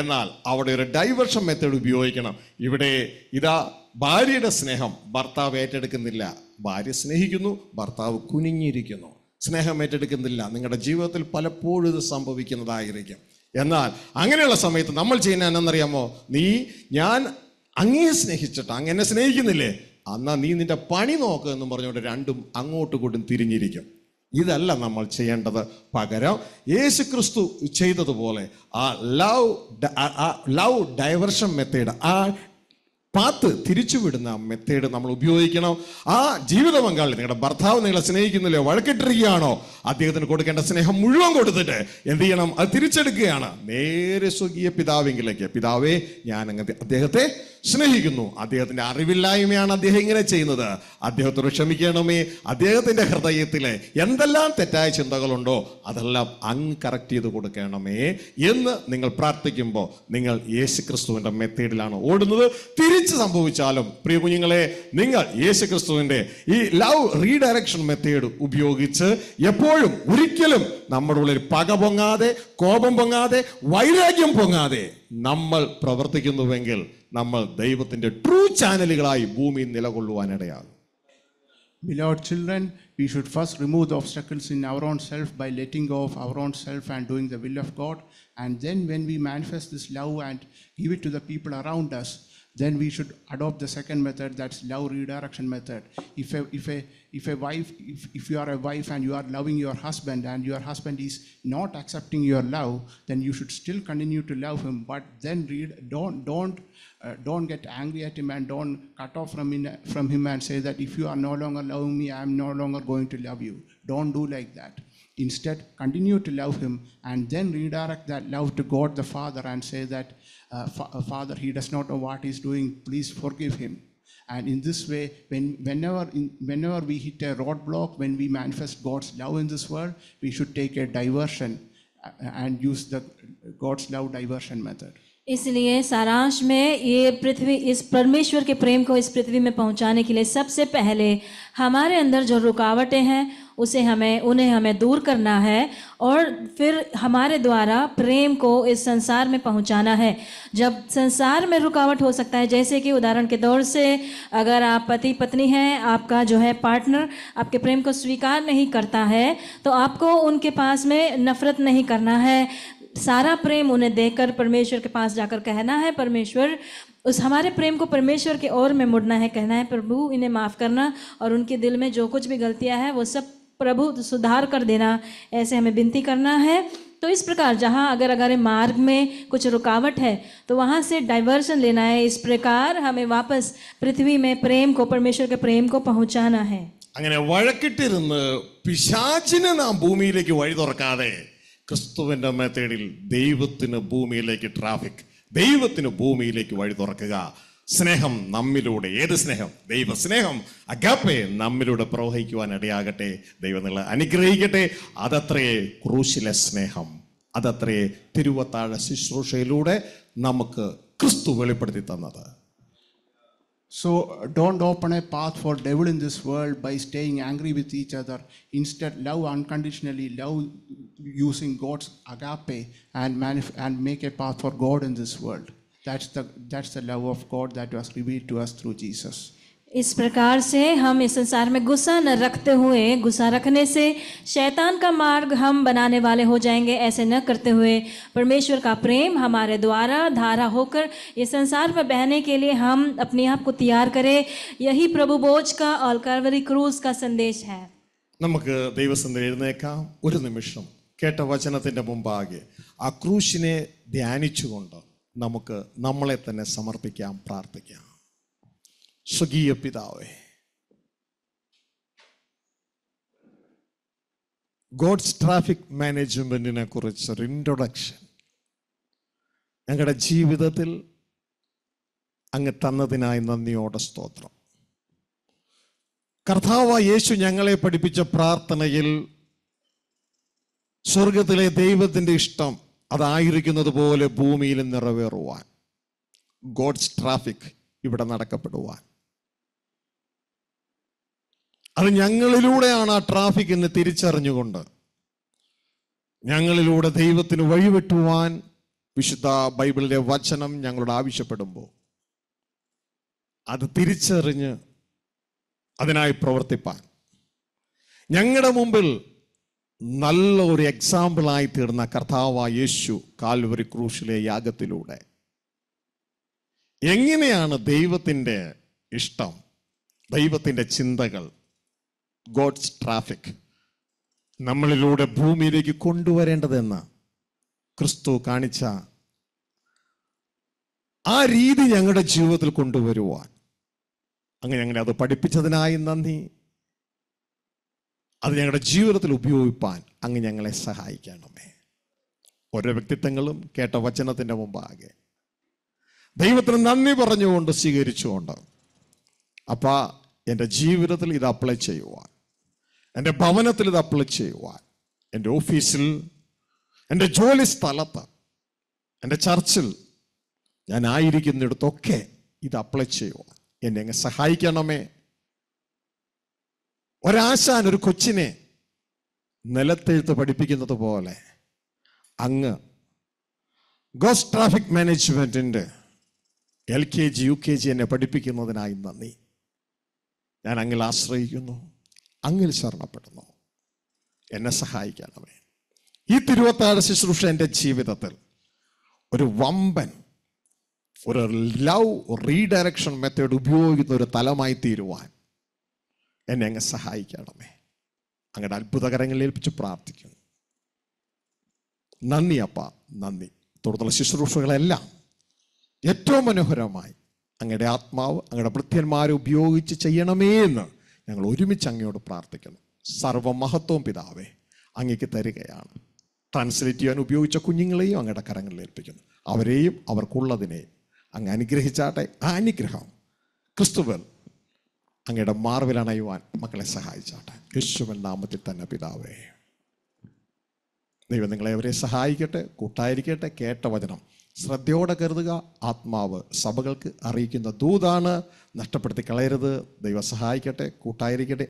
എന്നാൽ അവിടെ ഒരു ഡൈവേർഷൻ മെത്തേഡ് ഉപയോഗിക്കണം ഇവിടെ ഇതാ ഭാര്യയുടെ സ്നേഹം ഭർത്താവ് ഏറ്റെടുക്കുന്നില്ല ഭാര്യ സ്നേഹിക്കുന്നു ഭർത്താവ് കുനിഞ്ഞിരിക്കുന്നു സ്നേഹം ഏറ്റെടുക്കുന്നില്ല നിങ്ങളുടെ ജീവിതത്തിൽ പലപ്പോഴും ഇത് സംഭവിക്കുന്നതായിരിക്കും എന്നാൽ അങ്ങനെയുള്ള സമയത്ത് നമ്മൾ ചെയ്യുന്ന എന്നറിയാമോ നീ ഞാൻ അങ്ങേ സ്നേഹിച്ചിട്ട് അങ്ങ് എന്നെ സ്നേഹിക്കുന്നില്ലേ എന്നാ നീ നിന്റെ പണി നോക്ക് എന്ന് പറഞ്ഞുകൊണ്ട് രണ്ടും അങ്ങോട്ടും കൂടും തിരിഞ്ഞിരിക്കും ഇതല്ല നമ്മൾ ചെയ്യേണ്ടത് പകരം യേശു ക്രിസ്തു ചെയ്തതുപോലെ ആ ലവ് ലവ് ഡൈവർഷൻ മെത്തേഡ് ആ പാത്ത് തിരിച്ചുവിടുന്ന മെത്തേഡ് നമ്മൾ ഉപയോഗിക്കണം ആ ജീവിത പങ്കാളി നിങ്ങളുടെ ഭർത്താവ് നിങ്ങളെ സ്നേഹിക്കുന്നില്ലയോ വഴക്കിട്ടിരിക്കുകയാണോ അദ്ദേഹത്തിന് കൊടുക്കേണ്ട സ്നേഹം മുഴുവൻ കൊടുത്തിട്ട് എന്ത് ചെയ്യണം അത് തിരിച്ചെടുക്കുകയാണ് നേരെ സ്വകീയ പിതാവെങ്കിലേക്ക് പിതാവേ ഞാൻ അങ്ങനത്തെ അദ്ദേഹത്തെ സ്നേഹിക്കുന്നു അദ്ദേഹത്തിന്റെ അറിവില്ലായ്മയാണ് അദ്ദേഹം ഇങ്ങനെ ചെയ്യുന്നത് അദ്ദേഹത്തോട് ക്ഷമിക്കണമേ അദ്ദേഹത്തിന്റെ ഹൃദയത്തിൽ എന്തെല്ലാം തെറ്റായ ചിന്തകളുണ്ടോ അതെല്ലാം അൺകറക്റ്റ് ചെയ്ത് കൊടുക്കണമേ എന്ന് നിങ്ങൾ പ്രാർത്ഥിക്കുമ്പോൾ നിങ്ങൾ യേശു ക്രിസ്തുവിൻ്റെ മെത്തേഡിലാണ് ഓടുന്നത് തിരിച്ച് സംഭവിച്ചാലും പ്രിയ കുഞ്ഞുങ്ങളെ നിങ്ങൾ യേശു ക്രിസ്തുവിൻ്റെ ഈ ലവ് റീഡയറക്ഷൻ മെത്തേഡ് ഉപയോഗിച്ച് എപ്പോഴും ഒരിക്കലും നമ്മുടെ ഉള്ളിൽ പക പൊങ്ങാതെ കോപം പൊങ്ങാതെ വൈരാഗ്യം പൊങ്ങാതെ നമ്മൾ പ്രവർത്തിക്കുന്നുവെങ്കിൽ നമ്മൾ ദൈവത്തിൻ്റെ ട്രൂ ചാനലുകളായി ഭൂമി നിലകൊള്ളുവാനിടയാകും Beloved children, we should first remove the obstacles in our own self by letting go of our own self and doing the will of God. And then, when we manifest this love and give it to the people around us, then we should adopt the second method that's love redirection method if a, if a if a wife, if, if you are a wife and you are loving your husband and your husband is not accepting your love, then you should still continue to love him, but then read, don't, don't, uh, don't get angry at him and don't cut off from, him from him and say that if you are no longer loving me, I am no longer going to love you. Don't do like that. Instead, continue to love him and then redirect that love to God the Father and say that, uh, uh Father, he does not know what he's doing. Please forgive him. And in this way, when, whenever, in, whenever we hit a roadblock, when we manifest God's love in this world, we should take a diversion and use the God's love diversion method. इसलिए सारांश में ये पृथ्वी इस परमेश्वर के प्रेम को इस पृथ्वी में पहुंचाने के लिए सबसे पहले हमारे अंदर जो रुकावटें हैं उसे हमें उन्हें हमें दूर करना है और फिर हमारे द्वारा प्रेम को इस संसार में पहुंचाना है जब संसार में रुकावट हो सकता है जैसे कि उदाहरण के तौर से अगर आप पति पत्नी हैं आपका जो है पार्टनर आपके प्रेम को स्वीकार नहीं करता है तो आपको उनके पास में नफरत नहीं करना है सारा प्रेम उन्हें देकर परमेश्वर के पास जाकर कहना है परमेश्वर उस हमारे प्रेम को परमेश्वर के ओर में मुड़ना है कहना है प्रभु इन्हें माफ़ करना और उनके दिल में जो कुछ भी गलतियां हैं वो सब प्रभु तो सुधार कर देना ऐसे हमें विनती करना है तो इस प्रकार जहाँ अगर अगर मार्ग में कुछ रुकावट है तो वहाँ से डाइवर्सन लेना है इस प्रकार हमें वापस पृथ्वी में प्रेम को परमेश्वर के प्रेम को पहुँचाना है അങ്ങനെ വഴക്കിട്ടിരുന്ന് പിശാചിനെ നാം ഭൂമിയിലേക്ക് വഴി തുറക്കാതെ ക്രിസ്തുവിൻ്റെ മെത്തേഡിൽ ദൈവത്തിന് ഭൂമിയിലേക്ക് ട്രാഫിക് ദൈവത്തിന് ഭൂമിയിലേക്ക് വഴി തുറക്കുക സ്നേഹം നമ്മിലൂടെ ഏത് സ്നേഹം ദൈവ സ്നേഹം അഗാപ്പെ നമ്മിലൂടെ പ്രവഹിക്കുവാൻ ഇടയാകട്ടെ ദൈവം നിങ്ങളെ അനുഗ്രഹിക്കട്ടെ അതത്രേ ക്രൂശിലെ സ്നേഹം അതത്രേ തിരുവത്താഴ ശുശ്രൂഷയിലൂടെ നമുക്ക് ക്രിസ്തു വെളിപ്പെടുത്തി തന്നത് So don't open a path for devil in this world by staying angry with each other. Instead, love unconditionally, love using God's agape and, and make a path for God in this world. That's the that's the love of God that was revealed to us through Jesus. इस प्रकार से हम इस संसार में गुस्सा न रखते हुए गुस्सा रखने से शैतान का मार्ग हम बनाने वाले हो जाएंगे ऐसे न करते हुए परमेश्वर का प्रेम हमारे द्वारा धारा होकर इस संसार में बहने के लिए हम अपने आप को तैयार करें यही प्रभु बोझ का और कर्वरी क्रूज का संदेश है നമുക്ക് ദൈവസന്ധന എഴുന്നേക്കാം ഒരു നിമിഷം കേട്ട വചനത്തിൻ്റെ മുമ്പാകെ ആ ക്രൂശിനെ ധ്യാനിച്ചുകൊണ്ട് നമുക്ക് നമ്മളെ തന്നെ സമർപ്പിക്കാം പ്രാർത്ഥിക്കാം സ്വകീയ പിതാവേ ഗോഡ്സ് ട്രാഫിക് മാനേജ്മെൻറ്റിനെ കുറിച്ചൊരു ഇൻട്രൊഡക്ഷൻ ഞങ്ങളുടെ ജീവിതത്തിൽ അങ്ങ് തന്നതിനായി നന്ദിയോടെ സ്തോത്രം കർത്താവ യേശു ഞങ്ങളെ പഠിപ്പിച്ച പ്രാർത്ഥനയിൽ സ്വർഗത്തിലെ ദൈവത്തിൻ്റെ ഇഷ്ടം അതായിരിക്കുന്നത് പോലെ ഭൂമിയിൽ നിറവേറുവാൻ ഗോഡ്സ് ട്രാഫിക് ഇവിടെ നടക്കപ്പെടുവാൻ അത് ഞങ്ങളിലൂടെയാണ് ആ ട്രാഫിക് എന്ന് തിരിച്ചറിഞ്ഞുകൊണ്ട് ഞങ്ങളിലൂടെ ദൈവത്തിന് വഴിവെട്ടുവാൻ വിശുദ്ധ ബൈബിളിലെ വചനം ഞങ്ങളോട് ആവശ്യപ്പെടുമ്പോൾ അത് തിരിച്ചറിഞ്ഞ് അതിനായി പ്രവർത്തിപ്പാൻ ഞങ്ങളുടെ മുമ്പിൽ നല്ല ഒരു എക്സാമ്പിളായി തീർന്ന കർത്താവായ യേശു കാൽവരി ക്രൂശിലെ യാഗത്തിലൂടെ എങ്ങനെയാണ് ദൈവത്തിൻ്റെ ഇഷ്ടം ദൈവത്തിൻ്റെ ചിന്തകൾ ഗോഡ്സ് ട്രാഫിക് നമ്മളിലൂടെ ഭൂമിയിലേക്ക് കൊണ്ടുവരേണ്ടതെന്ന് ക്രിസ്തു കാണിച്ച ആ രീതി ഞങ്ങളുടെ ജീവിതത്തിൽ കൊണ്ടുവരുവാൻ അങ്ങനെ ഞങ്ങളെ അത് പഠിപ്പിച്ചതിനായി നന്ദി അത് ഞങ്ങളുടെ ജീവിതത്തിൽ ഉപയോഗിപ്പാൻ അങ്ങ് ഞങ്ങളെ സഹായിക്കണമേ ഓരോ വ്യക്തിത്വങ്ങളും കേട്ട വചനത്തിൻ്റെ മുമ്പാകെ ദൈവത്തിന് നന്ദി പറഞ്ഞുകൊണ്ട് സ്വീകരിച്ചുകൊണ്ട് അപ്പ എൻ്റെ ജീവിതത്തിൽ ഇത് അപ്ലൈ ചെയ്യുവാൻ എൻ്റെ ഭവനത്തിൽ ഇത് അപ്ലൈ ചെയ്യുവാൻ എൻ്റെ ഓഫീസിൽ എൻ്റെ ജോലി സ്ഥലത്ത് എൻ്റെ ചർച്ചിൽ ഞാൻ ആയിരിക്കുന്നിടത്തൊക്കെ ഇത് അപ്ലൈ ചെയ്യുവാൻ എന്നെ അങ്ങ് സഹായിക്കണമേ ഒരാശാൻ ഒരു കൊച്ചിനെ നിലത്തെഴുത്ത് പഠിപ്പിക്കുന്നത് പോലെ അങ്ങ് ഗോസ് ട്രാഫിക് മാനേജ്മെൻറ്റിൻ്റെ L K G U K G എന്നെ പഠിപ്പിക്കുന്നതിനായി നന്ദി ഞാൻ അങ്ങിൽ ആശ്രയിക്കുന്നു അങ്ങിൽ ശരണപ്പെടുന്നു എന്നെ സഹായിക്കണമേ ഈ തിരുവത്താഴ ശുശ്രൂഷ എൻ്റെ ജീവിതത്തിൽ ഒരു വമ്പൻ ഒരു ലവ് റീഡയറക്ഷൻ മെത്തേഡ് ഉപയോഗിക്കുന്ന ഒരു തലമായി തീരുവാൻ എന്നെ അങ്ങ് സഹായിക്കണമേ അങ്ങയുടെ അത്ഭുതകരങ്ങളിൽ ഏൽപ്പിച്ച് പ്രാർത്ഥിക്കുന്നു നന്ദി അപ്പ നന്ദി തുടർന്നുള്ള ശുശ്രൂഷകളെല്ലാം ഏറ്റവും മനോഹരമായി അങ്ങയുടെ ആത്മാവ് അങ്ങയുടെ ഭൃത്യന്മാരെ ഉപയോഗിച്ച് ചെയ്യണമേ എന്ന് ഞങ്ങൾ ഒരുമിച്ച് അങ്ങയോട് പ്രാർത്ഥിക്കുന്നു സർവമഹത്വം പിതാവേ അങ്ങേക്ക് തരികയാണ് ട്രാൻസ്ലേറ്റ് ചെയ്യാൻ ഉപയോഗിച്ച കുഞ്ഞുങ്ങളെയും അങ്ങയുടെ കരങ്ങളിൽ ഏൽപ്പിക്കുന്നു അവരെയും അവർക്കുള്ളതിനെയും അങ്ങ് അനുഗ്രഹിച്ചാട്ടെ ആ അനുഗ്രഹം ക്രിസ്തുവൻ അങ്ങയുടെ മാർവിൽ അണയുവാൻ മക്കളെ സഹായിച്ചോട്ടെ യേശുവൻ നാമത്തിൽ തന്നെ പിതാവേ ദൈവം നിങ്ങളെ അവരെ സഹായിക്കട്ടെ കൂട്ടായിരിക്കട്ടെ കേട്ട വചനം ശ്രദ്ധയോടെ കരുതുക ആത്മാവ് സഭകൾക്ക് അറിയിക്കുന്ന ദൂതാണ് നഷ്ടപ്പെടുത്തി കളയരുത് ദൈവം സഹായിക്കട്ടെ കൂട്ടായിരിക്കട്ടെ